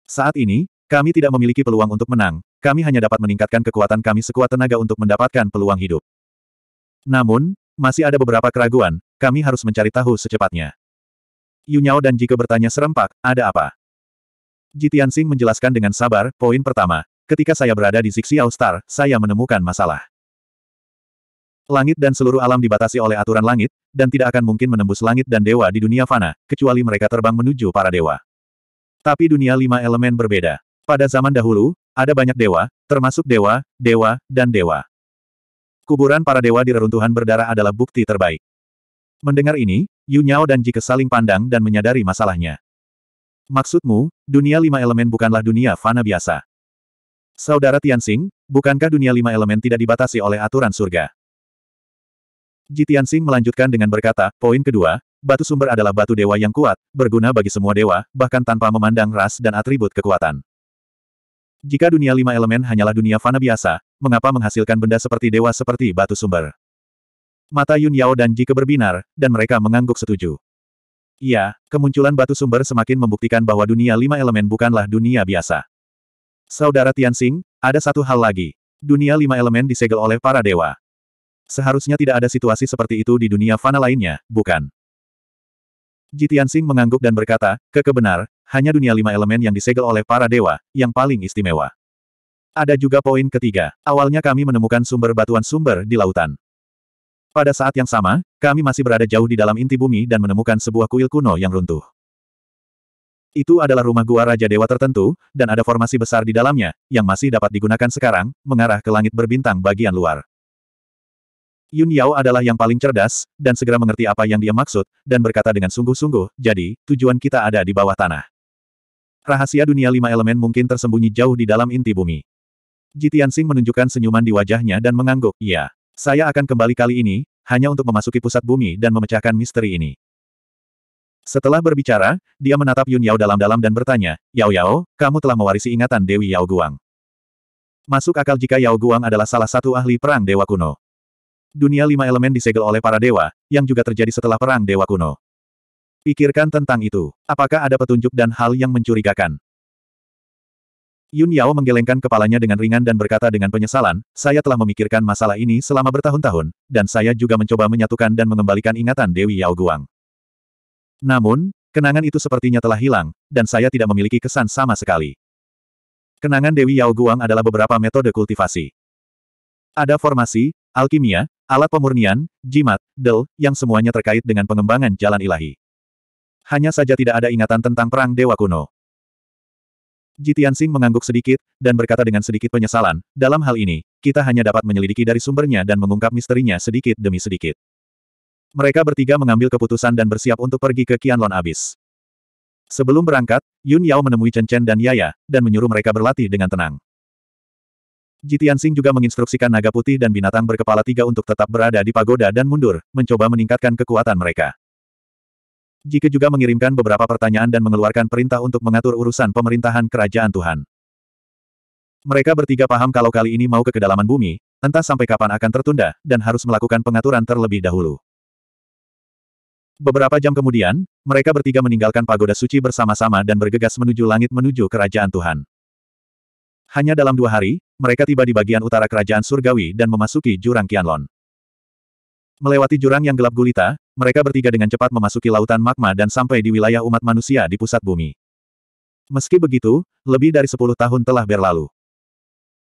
S1: Saat ini, kami tidak memiliki peluang untuk menang, kami hanya dapat meningkatkan kekuatan kami sekuat tenaga untuk mendapatkan peluang hidup. Namun, masih ada beberapa keraguan, kami harus mencari tahu secepatnya. Yunyao dan Jike bertanya serempak, ada apa? Jitian Sing menjelaskan dengan sabar, poin pertama, ketika saya berada di Zixiao Star, saya menemukan masalah. Langit dan seluruh alam dibatasi oleh aturan langit, dan tidak akan mungkin menembus langit dan dewa di dunia fana, kecuali mereka terbang menuju para dewa. Tapi dunia lima elemen berbeda. Pada zaman dahulu, ada banyak dewa, termasuk dewa, dewa, dan dewa. Kuburan para dewa di reruntuhan berdarah adalah bukti terbaik. Mendengar ini, Yu Nyao dan Jike saling pandang dan menyadari masalahnya. Maksudmu, dunia lima elemen bukanlah dunia fana biasa. Saudara Tianxing, bukankah dunia lima elemen tidak dibatasi oleh aturan surga? Ji Tianxing melanjutkan dengan berkata, poin kedua, batu sumber adalah batu dewa yang kuat, berguna bagi semua dewa, bahkan tanpa memandang ras dan atribut kekuatan. Jika dunia lima elemen hanyalah dunia fana biasa, mengapa menghasilkan benda seperti dewa seperti batu sumber? Mata Yun Yao dan Ji keberbinar, dan mereka mengangguk setuju. Iya, kemunculan batu sumber semakin membuktikan bahwa dunia lima elemen bukanlah dunia biasa. Saudara Tianxing, ada satu hal lagi. Dunia lima elemen disegel oleh para dewa. Seharusnya tidak ada situasi seperti itu di dunia fana lainnya, bukan? Ji Tianxing mengangguk dan berkata, kekebenar, hanya dunia lima elemen yang disegel oleh para dewa, yang paling istimewa. Ada juga poin ketiga, awalnya kami menemukan sumber batuan sumber di lautan. Pada saat yang sama, kami masih berada jauh di dalam inti bumi dan menemukan sebuah kuil kuno yang runtuh. Itu adalah rumah gua Raja Dewa tertentu, dan ada formasi besar di dalamnya, yang masih dapat digunakan sekarang, mengarah ke langit berbintang bagian luar. Yun Yao adalah yang paling cerdas, dan segera mengerti apa yang dia maksud, dan berkata dengan sungguh-sungguh, jadi, tujuan kita ada di bawah tanah. Rahasia dunia lima elemen mungkin tersembunyi jauh di dalam inti bumi. Jitian Sing menunjukkan senyuman di wajahnya dan mengangguk, iya. Saya akan kembali kali ini, hanya untuk memasuki pusat bumi dan memecahkan misteri ini. Setelah berbicara, dia menatap Yun Yao dalam-dalam dan bertanya, Yao Yao, kamu telah mewarisi ingatan Dewi Yao Guang. Masuk akal jika Yao Guang adalah salah satu ahli perang Dewa Kuno. Dunia lima elemen disegel oleh para dewa, yang juga terjadi setelah perang Dewa Kuno. Pikirkan tentang itu. Apakah ada petunjuk dan hal yang mencurigakan? Yun Yao menggelengkan kepalanya dengan ringan dan berkata dengan penyesalan, saya telah memikirkan masalah ini selama bertahun-tahun, dan saya juga mencoba menyatukan dan mengembalikan ingatan Dewi Yao Guang. Namun, kenangan itu sepertinya telah hilang, dan saya tidak memiliki kesan sama sekali. Kenangan Dewi Yao Guang adalah beberapa metode kultivasi. Ada formasi, alkimia, alat pemurnian, jimat, del, yang semuanya terkait dengan pengembangan jalan ilahi. Hanya saja tidak ada ingatan tentang perang dewa kuno. Tianxing mengangguk sedikit, dan berkata dengan sedikit penyesalan, dalam hal ini, kita hanya dapat menyelidiki dari sumbernya dan mengungkap misterinya sedikit demi sedikit. Mereka bertiga mengambil keputusan dan bersiap untuk pergi ke Qianlon abis. Sebelum berangkat, Yun Yao menemui Chen Chen dan Yaya, dan menyuruh mereka berlatih dengan tenang. Tianxing juga menginstruksikan naga putih dan binatang berkepala tiga untuk tetap berada di pagoda dan mundur, mencoba meningkatkan kekuatan mereka. Jika juga mengirimkan beberapa pertanyaan dan mengeluarkan perintah untuk mengatur urusan pemerintahan kerajaan Tuhan. Mereka bertiga paham kalau kali ini mau ke kedalaman bumi, entah sampai kapan akan tertunda, dan harus melakukan pengaturan terlebih dahulu. Beberapa jam kemudian, mereka bertiga meninggalkan pagoda suci bersama-sama dan bergegas menuju langit menuju kerajaan Tuhan. Hanya dalam dua hari, mereka tiba di bagian utara kerajaan surgawi dan memasuki jurang Qianlong. Melewati jurang yang gelap gulita, mereka bertiga dengan cepat memasuki lautan magma dan sampai di wilayah umat manusia di pusat bumi. Meski begitu, lebih dari sepuluh tahun telah berlalu.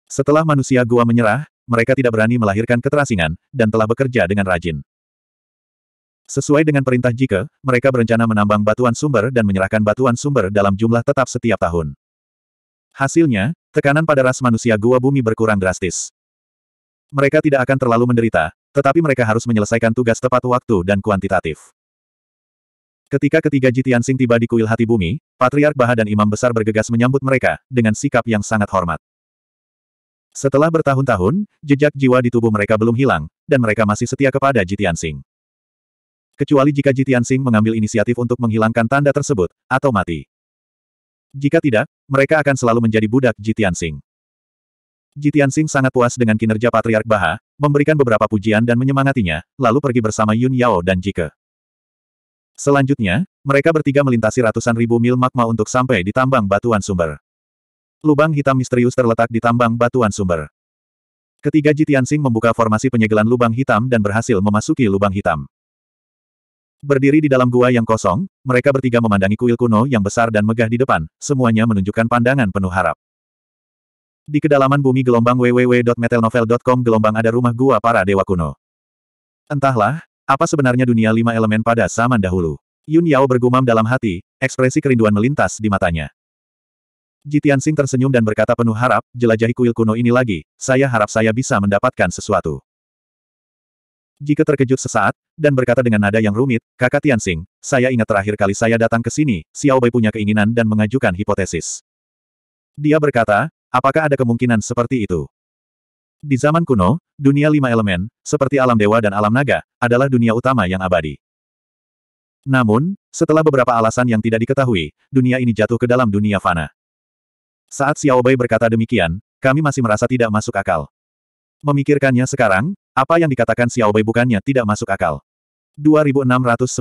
S1: Setelah manusia gua menyerah, mereka tidak berani melahirkan keterasingan, dan telah bekerja dengan rajin. Sesuai dengan perintah Jike, mereka berencana menambang batuan sumber dan menyerahkan batuan sumber dalam jumlah tetap setiap tahun. Hasilnya, tekanan pada ras manusia gua bumi berkurang drastis. Mereka tidak akan terlalu menderita, tetapi mereka harus menyelesaikan tugas tepat waktu dan kuantitatif. Ketika ketiga Jitian Sing tiba di kuil hati bumi, Patriark Baha dan Imam Besar bergegas menyambut mereka, dengan sikap yang sangat hormat. Setelah bertahun-tahun, jejak jiwa di tubuh mereka belum hilang, dan mereka masih setia kepada Jitian Sing. Kecuali jika Jitian Sing mengambil inisiatif untuk menghilangkan tanda tersebut, atau mati. Jika tidak, mereka akan selalu menjadi budak Jitian Sing. Jitian Sing sangat puas dengan kinerja Patriark Baha, memberikan beberapa pujian dan menyemangatinya, lalu pergi bersama Yun Yao dan Jike. Selanjutnya, mereka bertiga melintasi ratusan ribu mil magma untuk sampai di tambang batuan sumber. Lubang hitam misterius terletak di tambang batuan sumber. Ketiga Jitian Sing membuka formasi penyegelan lubang hitam dan berhasil memasuki lubang hitam. Berdiri di dalam gua yang kosong, mereka bertiga memandangi kuil kuno yang besar dan megah di depan, semuanya menunjukkan pandangan penuh harap. Di kedalaman bumi gelombang www.metelnovel.com gelombang ada rumah gua para dewa kuno. Entahlah, apa sebenarnya dunia lima elemen pada zaman dahulu? Yun Yao bergumam dalam hati, ekspresi kerinduan melintas di matanya. Jitian Sing tersenyum dan berkata penuh harap, jelajahi kuil kuno ini lagi, saya harap saya bisa mendapatkan sesuatu. Jika terkejut sesaat, dan berkata dengan nada yang rumit, kakak Tian saya ingat terakhir kali saya datang ke sini, Xiao Xiaobai punya keinginan dan mengajukan hipotesis. Dia berkata, Apakah ada kemungkinan seperti itu? Di zaman kuno, dunia lima elemen, seperti alam dewa dan alam naga, adalah dunia utama yang abadi. Namun, setelah beberapa alasan yang tidak diketahui, dunia ini jatuh ke dalam dunia fana. Saat Xiao Bei berkata demikian, kami masih merasa tidak masuk akal. Memikirkannya sekarang, apa yang dikatakan Xiao Bei bukannya tidak masuk akal. 2619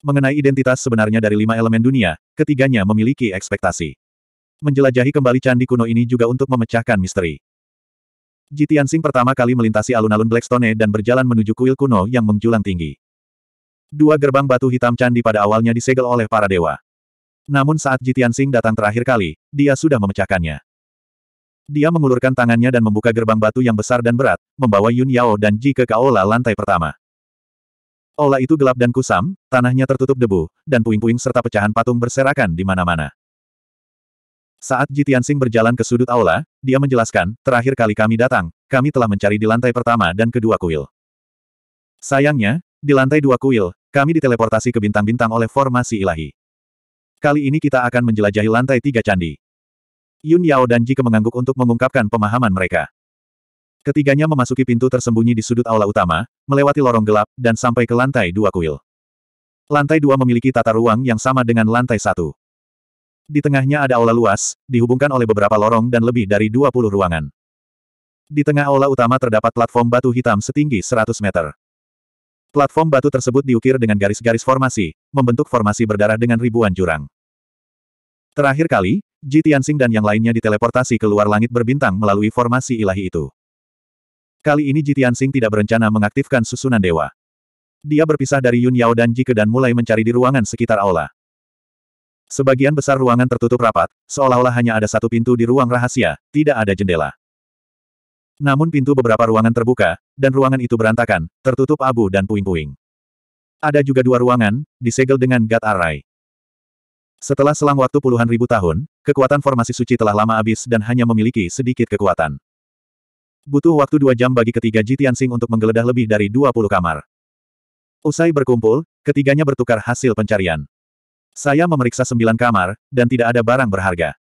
S1: Mengenai identitas sebenarnya dari lima elemen dunia, ketiganya memiliki ekspektasi. Menjelajahi kembali candi kuno ini juga untuk memecahkan misteri. Jitian Sing pertama kali melintasi alun-alun Blackstone dan berjalan menuju kuil kuno yang menjulang tinggi. Dua gerbang batu hitam candi pada awalnya disegel oleh para dewa. Namun saat Jitian Sing datang terakhir kali, dia sudah memecahkannya. Dia mengulurkan tangannya dan membuka gerbang batu yang besar dan berat, membawa Yun Yao dan Ji ke Kaola lantai pertama. Ola itu gelap dan kusam, tanahnya tertutup debu, dan puing-puing serta pecahan patung berserakan di mana-mana. Saat Ji Tianxing berjalan ke sudut aula, dia menjelaskan, terakhir kali kami datang, kami telah mencari di lantai pertama dan kedua kuil. Sayangnya, di lantai dua kuil, kami diteleportasi ke bintang-bintang oleh formasi ilahi. Kali ini kita akan menjelajahi lantai tiga candi. Yun Yao dan Ji mengangguk untuk mengungkapkan pemahaman mereka. Ketiganya memasuki pintu tersembunyi di sudut aula utama, melewati lorong gelap, dan sampai ke lantai dua kuil. Lantai dua memiliki tata ruang yang sama dengan lantai satu. Di tengahnya ada aula luas, dihubungkan oleh beberapa lorong dan lebih dari 20 ruangan. Di tengah aula utama terdapat platform batu hitam setinggi 100 meter. Platform batu tersebut diukir dengan garis-garis formasi, membentuk formasi berdarah dengan ribuan jurang. Terakhir kali, Ji Tianxing dan yang lainnya diteleportasi keluar langit berbintang melalui formasi ilahi itu. Kali ini Ji Tianxing tidak berencana mengaktifkan susunan dewa. Dia berpisah dari Yun Yao dan Ke dan mulai mencari di ruangan sekitar aula. Sebagian besar ruangan tertutup rapat, seolah-olah hanya ada satu pintu di ruang rahasia, tidak ada jendela. Namun pintu beberapa ruangan terbuka, dan ruangan itu berantakan, tertutup abu dan puing-puing. Ada juga dua ruangan, disegel dengan gat arai. Setelah selang waktu puluhan ribu tahun, kekuatan formasi suci telah lama habis dan hanya memiliki sedikit kekuatan. Butuh waktu dua jam bagi ketiga Jitian Jitiansing untuk menggeledah lebih dari 20 kamar. Usai berkumpul, ketiganya bertukar hasil pencarian. Saya memeriksa sembilan kamar, dan tidak ada barang berharga.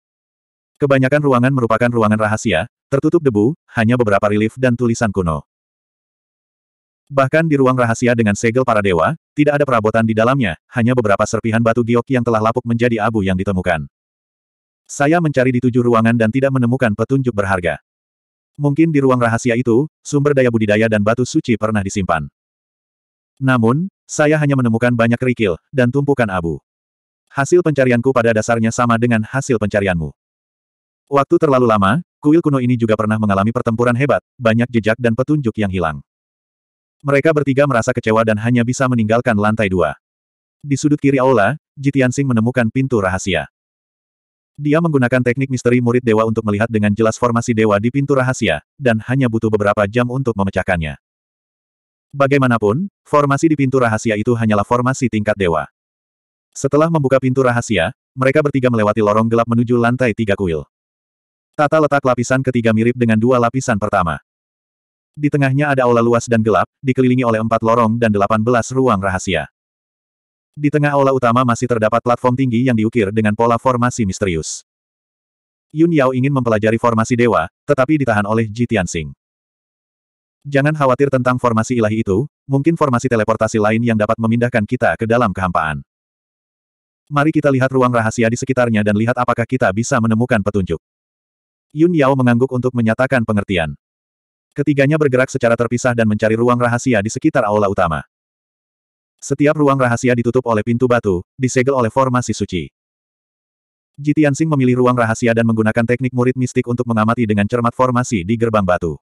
S1: Kebanyakan ruangan merupakan ruangan rahasia, tertutup debu, hanya beberapa relief dan tulisan kuno. Bahkan di ruang rahasia dengan segel para dewa, tidak ada perabotan di dalamnya, hanya beberapa serpihan batu giok yang telah lapuk menjadi abu yang ditemukan. Saya mencari di tujuh ruangan dan tidak menemukan petunjuk berharga. Mungkin di ruang rahasia itu, sumber daya budidaya dan batu suci pernah disimpan. Namun, saya hanya menemukan banyak kerikil, dan tumpukan abu. Hasil pencarianku pada dasarnya sama dengan hasil pencarianmu. Waktu terlalu lama, kuil kuno ini juga pernah mengalami pertempuran hebat, banyak jejak dan petunjuk yang hilang. Mereka bertiga merasa kecewa dan hanya bisa meninggalkan lantai dua. Di sudut kiri aula, Jitiansing menemukan pintu rahasia. Dia menggunakan teknik misteri murid dewa untuk melihat dengan jelas formasi dewa di pintu rahasia, dan hanya butuh beberapa jam untuk memecahkannya. Bagaimanapun, formasi di pintu rahasia itu hanyalah formasi tingkat dewa. Setelah membuka pintu rahasia, mereka bertiga melewati lorong gelap menuju lantai tiga kuil. Tata letak lapisan ketiga mirip dengan dua lapisan pertama. Di tengahnya ada aula luas dan gelap, dikelilingi oleh empat lorong dan delapan belas ruang rahasia. Di tengah aula utama masih terdapat platform tinggi yang diukir dengan pola formasi misterius. Yun Yao ingin mempelajari formasi dewa, tetapi ditahan oleh Ji Tianxing. Jangan khawatir tentang formasi ilahi itu, mungkin formasi teleportasi lain yang dapat memindahkan kita ke dalam kehampaan. Mari kita lihat ruang rahasia di sekitarnya dan lihat apakah kita bisa menemukan petunjuk. Yun Yao mengangguk untuk menyatakan pengertian. Ketiganya bergerak secara terpisah dan mencari ruang rahasia di sekitar aula utama. Setiap ruang rahasia ditutup oleh pintu batu, disegel oleh formasi suci. Jitiansing memilih ruang rahasia dan menggunakan teknik murid mistik untuk mengamati dengan cermat formasi di gerbang batu.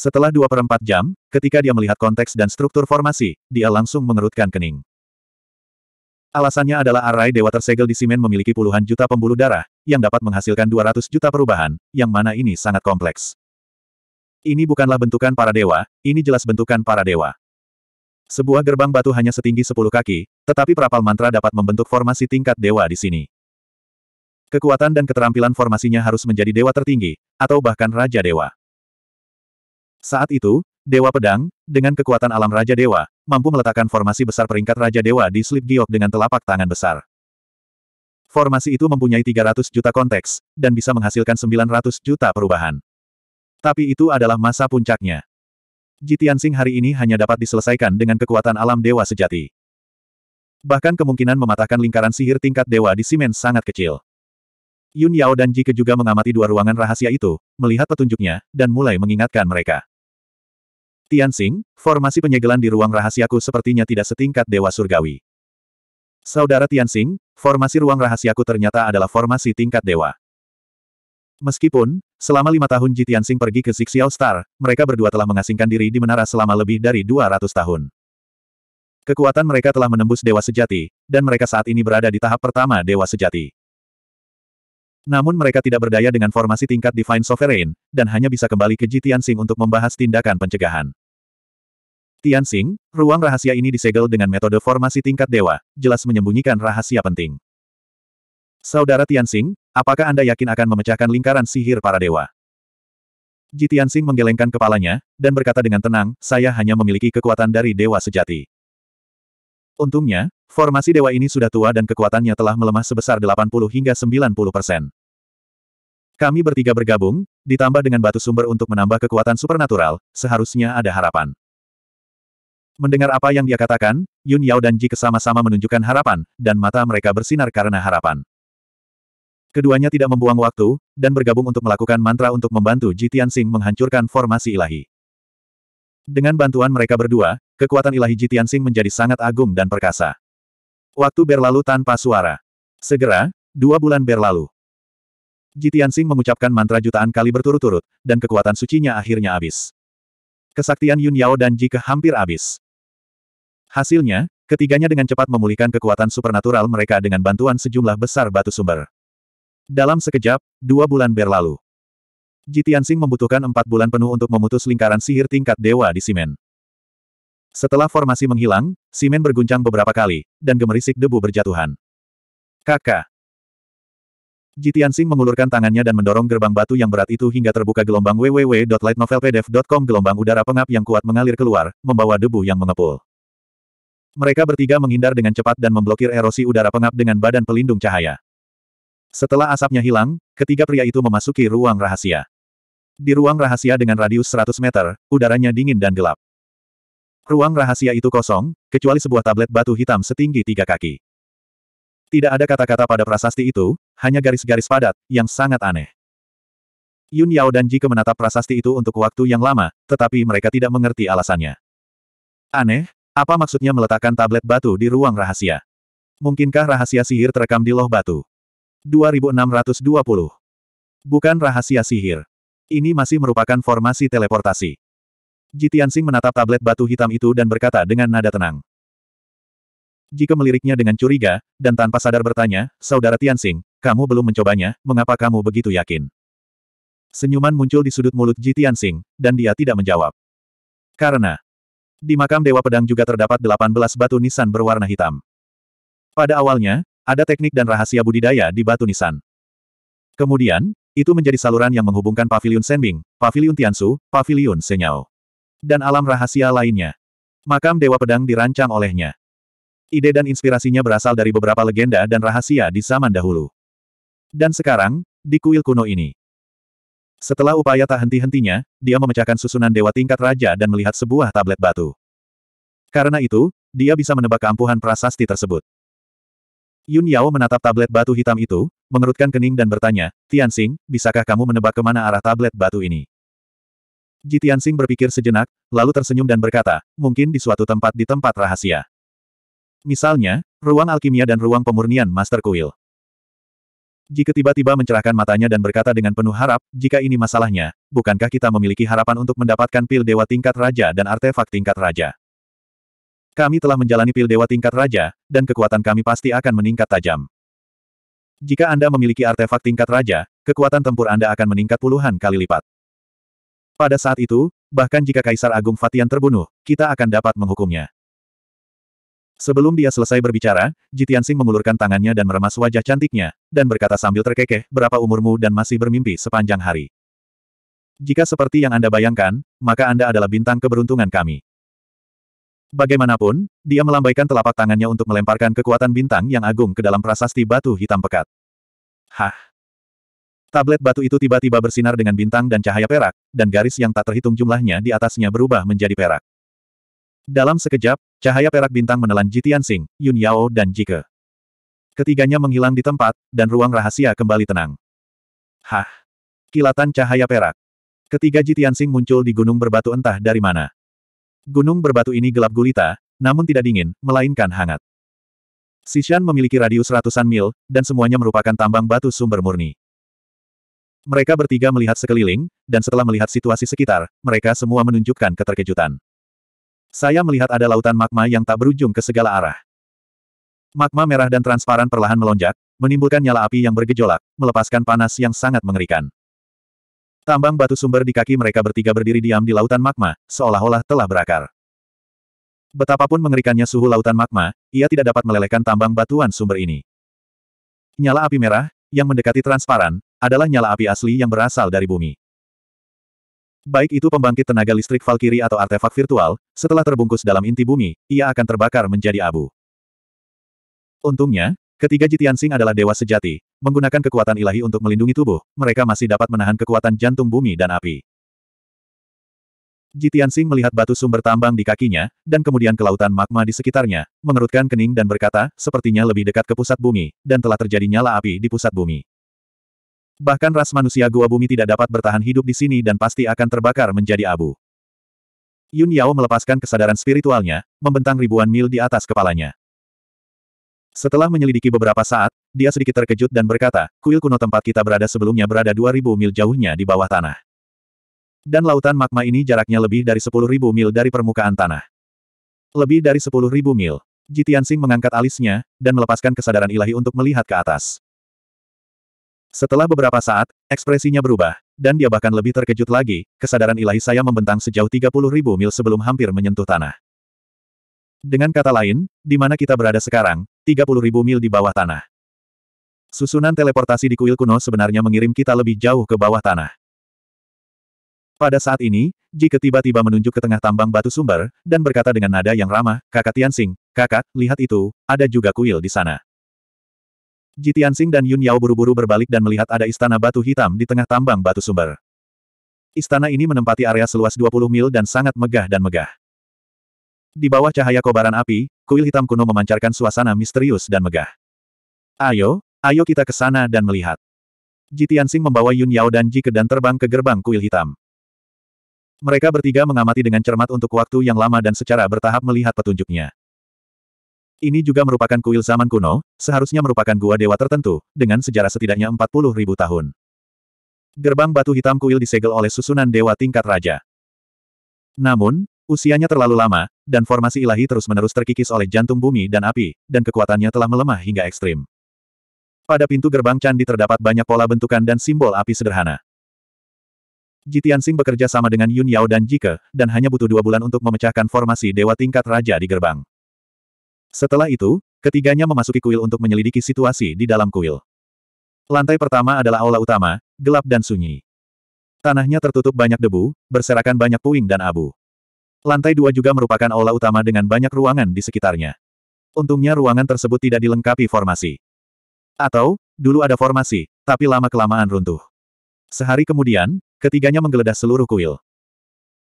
S1: Setelah dua perempat jam, ketika dia melihat konteks dan struktur formasi, dia langsung mengerutkan kening. Alasannya adalah arai dewa tersegel di simen memiliki puluhan juta pembuluh darah, yang dapat menghasilkan 200 juta perubahan, yang mana ini sangat kompleks. Ini bukanlah bentukan para dewa, ini jelas bentukan para dewa. Sebuah gerbang batu hanya setinggi 10 kaki, tetapi perapal mantra dapat membentuk formasi tingkat dewa di sini. Kekuatan dan keterampilan formasinya harus menjadi dewa tertinggi, atau bahkan raja dewa. Saat itu, Dewa Pedang, dengan kekuatan alam Raja Dewa, mampu meletakkan formasi besar peringkat Raja Dewa di slip giok dengan telapak tangan besar. Formasi itu mempunyai 300 juta konteks, dan bisa menghasilkan 900 juta perubahan. Tapi itu adalah masa puncaknya. Jitian Sing hari ini hanya dapat diselesaikan dengan kekuatan alam dewa sejati. Bahkan kemungkinan mematahkan lingkaran sihir tingkat dewa di simen sangat kecil. Yun Yao dan Jike juga mengamati dua ruangan rahasia itu, melihat petunjuknya, dan mulai mengingatkan mereka. Tianxing, formasi penyegelan di ruang rahasiaku sepertinya tidak setingkat Dewa Surgawi. Saudara Tianxing, formasi ruang rahasiaku ternyata adalah formasi tingkat dewa. Meskipun, selama lima tahun Ji Tianxing pergi ke Zixiao Star, mereka berdua telah mengasingkan diri di menara selama lebih dari 200 tahun. Kekuatan mereka telah menembus Dewa Sejati, dan mereka saat ini berada di tahap pertama Dewa Sejati. Namun mereka tidak berdaya dengan formasi tingkat Divine Sovereign, dan hanya bisa kembali ke Jitian Sing untuk membahas tindakan pencegahan. Tianxing, ruang rahasia ini disegel dengan metode formasi tingkat dewa, jelas menyembunyikan rahasia penting. Saudara Tianxing, apakah Anda yakin akan memecahkan lingkaran sihir para dewa? Ji Tianxing menggelengkan kepalanya, dan berkata dengan tenang, saya hanya memiliki kekuatan dari dewa sejati. Untungnya, formasi dewa ini sudah tua dan kekuatannya telah melemah sebesar 80 hingga 90 persen. Kami bertiga bergabung, ditambah dengan batu sumber untuk menambah kekuatan supernatural, seharusnya ada harapan. Mendengar apa yang dia katakan, Yun Yao dan Ji kesama-sama menunjukkan harapan, dan mata mereka bersinar karena harapan. Keduanya tidak membuang waktu, dan bergabung untuk melakukan mantra untuk membantu Ji Tianxing menghancurkan formasi ilahi. Dengan bantuan mereka berdua, kekuatan ilahi Ji Tianxing menjadi sangat agung dan perkasa. Waktu berlalu tanpa suara. Segera, dua bulan berlalu. Ji Tianxing mengucapkan mantra jutaan kali berturut-turut, dan kekuatan sucinya akhirnya habis. Kesaktian Yun Yao dan Ji ke hampir habis. Hasilnya, ketiganya dengan cepat memulihkan kekuatan supernatural mereka dengan bantuan sejumlah besar batu sumber. Dalam sekejap, dua bulan berlalu. Ji Tianxing membutuhkan empat bulan penuh untuk memutus lingkaran sihir tingkat dewa di Simen. Setelah formasi menghilang, Simen berguncang beberapa kali, dan gemerisik debu berjatuhan. Kakak, Jitian mengulurkan tangannya dan mendorong gerbang batu yang berat itu hingga terbuka gelombang www.lightnovelpdf.com gelombang udara pengap yang kuat mengalir keluar, membawa debu yang mengepul. Mereka bertiga menghindar dengan cepat dan memblokir erosi udara pengap dengan badan pelindung cahaya. Setelah asapnya hilang, ketiga pria itu memasuki ruang rahasia. Di ruang rahasia dengan radius 100 meter, udaranya dingin dan gelap. Ruang rahasia itu kosong, kecuali sebuah tablet batu hitam setinggi tiga kaki. Tidak ada kata-kata pada prasasti itu, hanya garis-garis padat, yang sangat aneh. Yun Yao dan Jike menatap prasasti itu untuk waktu yang lama, tetapi mereka tidak mengerti alasannya. Aneh, apa maksudnya meletakkan tablet batu di ruang rahasia? Mungkinkah rahasia sihir terekam di loh batu? 2620. Bukan rahasia sihir. Ini masih merupakan formasi teleportasi. Sing menatap tablet batu hitam itu dan berkata dengan nada tenang jika meliriknya dengan curiga, dan tanpa sadar bertanya, Saudara Tianxing, kamu belum mencobanya, mengapa kamu begitu yakin? Senyuman muncul di sudut mulut Ji Tianxing, dan dia tidak menjawab. Karena, di makam Dewa Pedang juga terdapat 18 batu nisan berwarna hitam. Pada awalnya, ada teknik dan rahasia budidaya di batu nisan. Kemudian, itu menjadi saluran yang menghubungkan Paviliun Senbing, Paviliun Tiansu, Paviliun Senyao. Dan alam rahasia lainnya. Makam Dewa Pedang dirancang olehnya. Ide dan inspirasinya berasal dari beberapa legenda dan rahasia di zaman dahulu. Dan sekarang, di kuil kuno ini. Setelah upaya tak henti-hentinya, dia memecahkan susunan dewa tingkat raja dan melihat sebuah tablet batu. Karena itu, dia bisa menebak keampuhan prasasti tersebut. Yun Yao menatap tablet batu hitam itu, mengerutkan kening dan bertanya, Tianxing, bisakah kamu menebak kemana arah tablet batu ini? Ji Xing berpikir sejenak, lalu tersenyum dan berkata, mungkin di suatu tempat di tempat rahasia. Misalnya, ruang alkimia dan ruang pemurnian Master Kuil. Jika tiba-tiba mencerahkan matanya dan berkata dengan penuh harap, jika ini masalahnya, bukankah kita memiliki harapan untuk mendapatkan pil dewa tingkat raja dan artefak tingkat raja? Kami telah menjalani pil dewa tingkat raja, dan kekuatan kami pasti akan meningkat tajam. Jika Anda memiliki artefak tingkat raja, kekuatan tempur Anda akan meningkat puluhan kali lipat. Pada saat itu, bahkan jika Kaisar Agung Fatian terbunuh, kita akan dapat menghukumnya. Sebelum dia selesai berbicara, Jitian Sing mengulurkan tangannya dan meremas wajah cantiknya, dan berkata sambil terkekeh, berapa umurmu dan masih bermimpi sepanjang hari. Jika seperti yang Anda bayangkan, maka Anda adalah bintang keberuntungan kami. Bagaimanapun, dia melambaikan telapak tangannya untuk melemparkan kekuatan bintang yang agung ke dalam prasasti batu hitam pekat. Hah! Tablet batu itu tiba-tiba bersinar dengan bintang dan cahaya perak, dan garis yang tak terhitung jumlahnya di atasnya berubah menjadi perak. Dalam sekejap, cahaya perak bintang menelan Jitian Sing, Yun Yao dan Jike. Ketiganya menghilang di tempat, dan ruang rahasia kembali tenang. Hah! Kilatan cahaya perak. Ketiga Jitian Sing muncul di gunung berbatu entah dari mana. Gunung berbatu ini gelap gulita, namun tidak dingin, melainkan hangat. Sishan memiliki radius ratusan mil, dan semuanya merupakan tambang batu sumber murni. Mereka bertiga melihat sekeliling, dan setelah melihat situasi sekitar, mereka semua menunjukkan keterkejutan. Saya melihat ada lautan magma yang tak berujung ke segala arah. Magma merah dan transparan perlahan melonjak, menimbulkan nyala api yang bergejolak, melepaskan panas yang sangat mengerikan. Tambang batu sumber di kaki mereka bertiga berdiri diam di lautan magma, seolah-olah telah berakar. Betapapun mengerikannya suhu lautan magma, ia tidak dapat melelehkan tambang batuan sumber ini. Nyala api merah, yang mendekati transparan, adalah nyala api asli yang berasal dari bumi. Baik itu pembangkit tenaga listrik Valkyrie atau artefak virtual, setelah terbungkus dalam inti bumi, ia akan terbakar menjadi abu. Untungnya, ketiga Jitian Sing adalah dewa sejati. Menggunakan kekuatan ilahi untuk melindungi tubuh, mereka masih dapat menahan kekuatan jantung bumi dan api. Jitian Sing melihat batu sumber tambang di kakinya, dan kemudian kelautan magma di sekitarnya, mengerutkan kening dan berkata, sepertinya lebih dekat ke pusat bumi, dan telah terjadi nyala api di pusat bumi. Bahkan ras manusia gua bumi tidak dapat bertahan hidup di sini dan pasti akan terbakar menjadi abu. Yun Yao melepaskan kesadaran spiritualnya, membentang ribuan mil di atas kepalanya. Setelah menyelidiki beberapa saat, dia sedikit terkejut dan berkata, kuil kuno tempat kita berada sebelumnya berada 2000 mil jauhnya di bawah tanah. Dan lautan magma ini jaraknya lebih dari 10.000 mil dari permukaan tanah. Lebih dari 10.000 mil. Jitian Sing mengangkat alisnya, dan melepaskan kesadaran ilahi untuk melihat ke atas. Setelah beberapa saat, ekspresinya berubah, dan dia bahkan lebih terkejut lagi, kesadaran ilahi saya membentang sejauh 30 ribu mil sebelum hampir menyentuh tanah. Dengan kata lain, di mana kita berada sekarang, 30 ribu mil di bawah tanah. Susunan teleportasi di kuil kuno sebenarnya mengirim kita lebih jauh ke bawah tanah. Pada saat ini, jika tiba-tiba menunjuk ke tengah tambang batu sumber, dan berkata dengan nada yang ramah, kakak Sing, kakak, lihat itu, ada juga kuil di sana. Ji Tianxing dan Yun Yao buru-buru berbalik dan melihat ada istana batu hitam di tengah tambang batu sumber. Istana ini menempati area seluas 20 mil dan sangat megah dan megah. Di bawah cahaya kobaran api, kuil hitam kuno memancarkan suasana misterius dan megah. Ayo, ayo kita ke sana dan melihat. Ji Tianxing membawa Yun Yao dan Ji ke dan terbang ke gerbang kuil hitam. Mereka bertiga mengamati dengan cermat untuk waktu yang lama dan secara bertahap melihat petunjuknya. Ini juga merupakan kuil zaman kuno, seharusnya merupakan gua dewa tertentu, dengan sejarah setidaknya 40 ribu tahun. Gerbang batu hitam kuil disegel oleh susunan dewa tingkat raja. Namun, usianya terlalu lama, dan formasi ilahi terus-menerus terkikis oleh jantung bumi dan api, dan kekuatannya telah melemah hingga ekstrim. Pada pintu gerbang candi terdapat banyak pola bentukan dan simbol api sederhana. Jitian Sing bekerja sama dengan Yun Yao dan Jike, dan hanya butuh dua bulan untuk memecahkan formasi dewa tingkat raja di gerbang. Setelah itu, ketiganya memasuki kuil untuk menyelidiki situasi di dalam kuil. Lantai pertama adalah aula utama, gelap dan sunyi. Tanahnya tertutup banyak debu, berserakan banyak puing dan abu. Lantai dua juga merupakan aula utama dengan banyak ruangan di sekitarnya. Untungnya ruangan tersebut tidak dilengkapi formasi. Atau, dulu ada formasi, tapi lama-kelamaan runtuh. Sehari kemudian, ketiganya menggeledah seluruh kuil.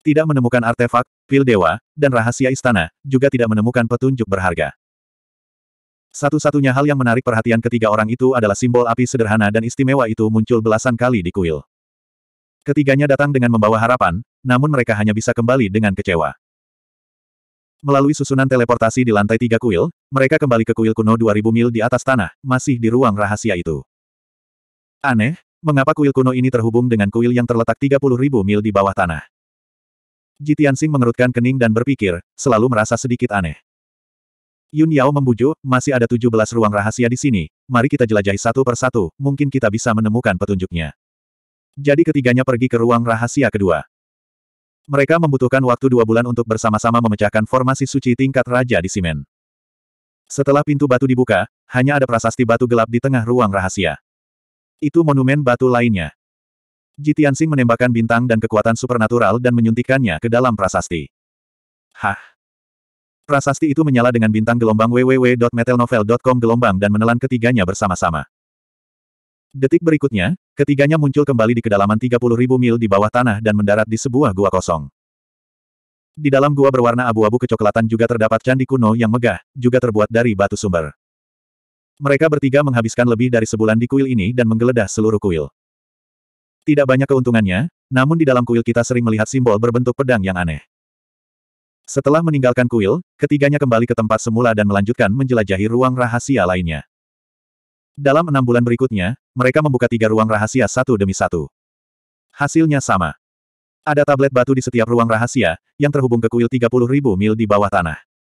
S1: Tidak menemukan artefak, pil dewa, dan rahasia istana, juga tidak menemukan petunjuk berharga. Satu-satunya hal yang menarik perhatian ketiga orang itu adalah simbol api sederhana dan istimewa itu muncul belasan kali di kuil. Ketiganya datang dengan membawa harapan, namun mereka hanya bisa kembali dengan kecewa. Melalui susunan teleportasi di lantai tiga kuil, mereka kembali ke kuil kuno 2000 mil di atas tanah, masih di ruang rahasia itu. Aneh, mengapa kuil kuno ini terhubung dengan kuil yang terletak 30.000 mil di bawah tanah? Ji Tianxing mengerutkan kening dan berpikir, selalu merasa sedikit aneh. Yun Yao membujuk, masih ada 17 ruang rahasia di sini, mari kita jelajahi satu persatu, mungkin kita bisa menemukan petunjuknya. Jadi ketiganya pergi ke ruang rahasia kedua. Mereka membutuhkan waktu dua bulan untuk bersama-sama memecahkan formasi suci tingkat raja di Simen. Setelah pintu batu dibuka, hanya ada prasasti batu gelap di tengah ruang rahasia. Itu monumen batu lainnya. Jitiansing menembakkan bintang dan kekuatan supernatural dan menyuntikkannya ke dalam prasasti. Hah? Prasasti itu menyala dengan bintang gelombang www.metelnovel.com gelombang dan menelan ketiganya bersama-sama. Detik berikutnya, ketiganya muncul kembali di kedalaman ribu mil di bawah tanah dan mendarat di sebuah gua kosong. Di dalam gua berwarna abu-abu kecoklatan juga terdapat candi kuno yang megah, juga terbuat dari batu sumber. Mereka bertiga menghabiskan lebih dari sebulan di kuil ini dan menggeledah seluruh kuil. Tidak banyak keuntungannya, namun di dalam kuil kita sering melihat simbol berbentuk pedang yang aneh. Setelah meninggalkan kuil, ketiganya kembali ke tempat semula dan melanjutkan menjelajahi ruang rahasia lainnya. Dalam enam bulan berikutnya, mereka membuka tiga ruang rahasia satu demi satu. Hasilnya sama. Ada tablet batu di setiap ruang rahasia, yang terhubung ke kuil 30.000 mil di bawah tanah.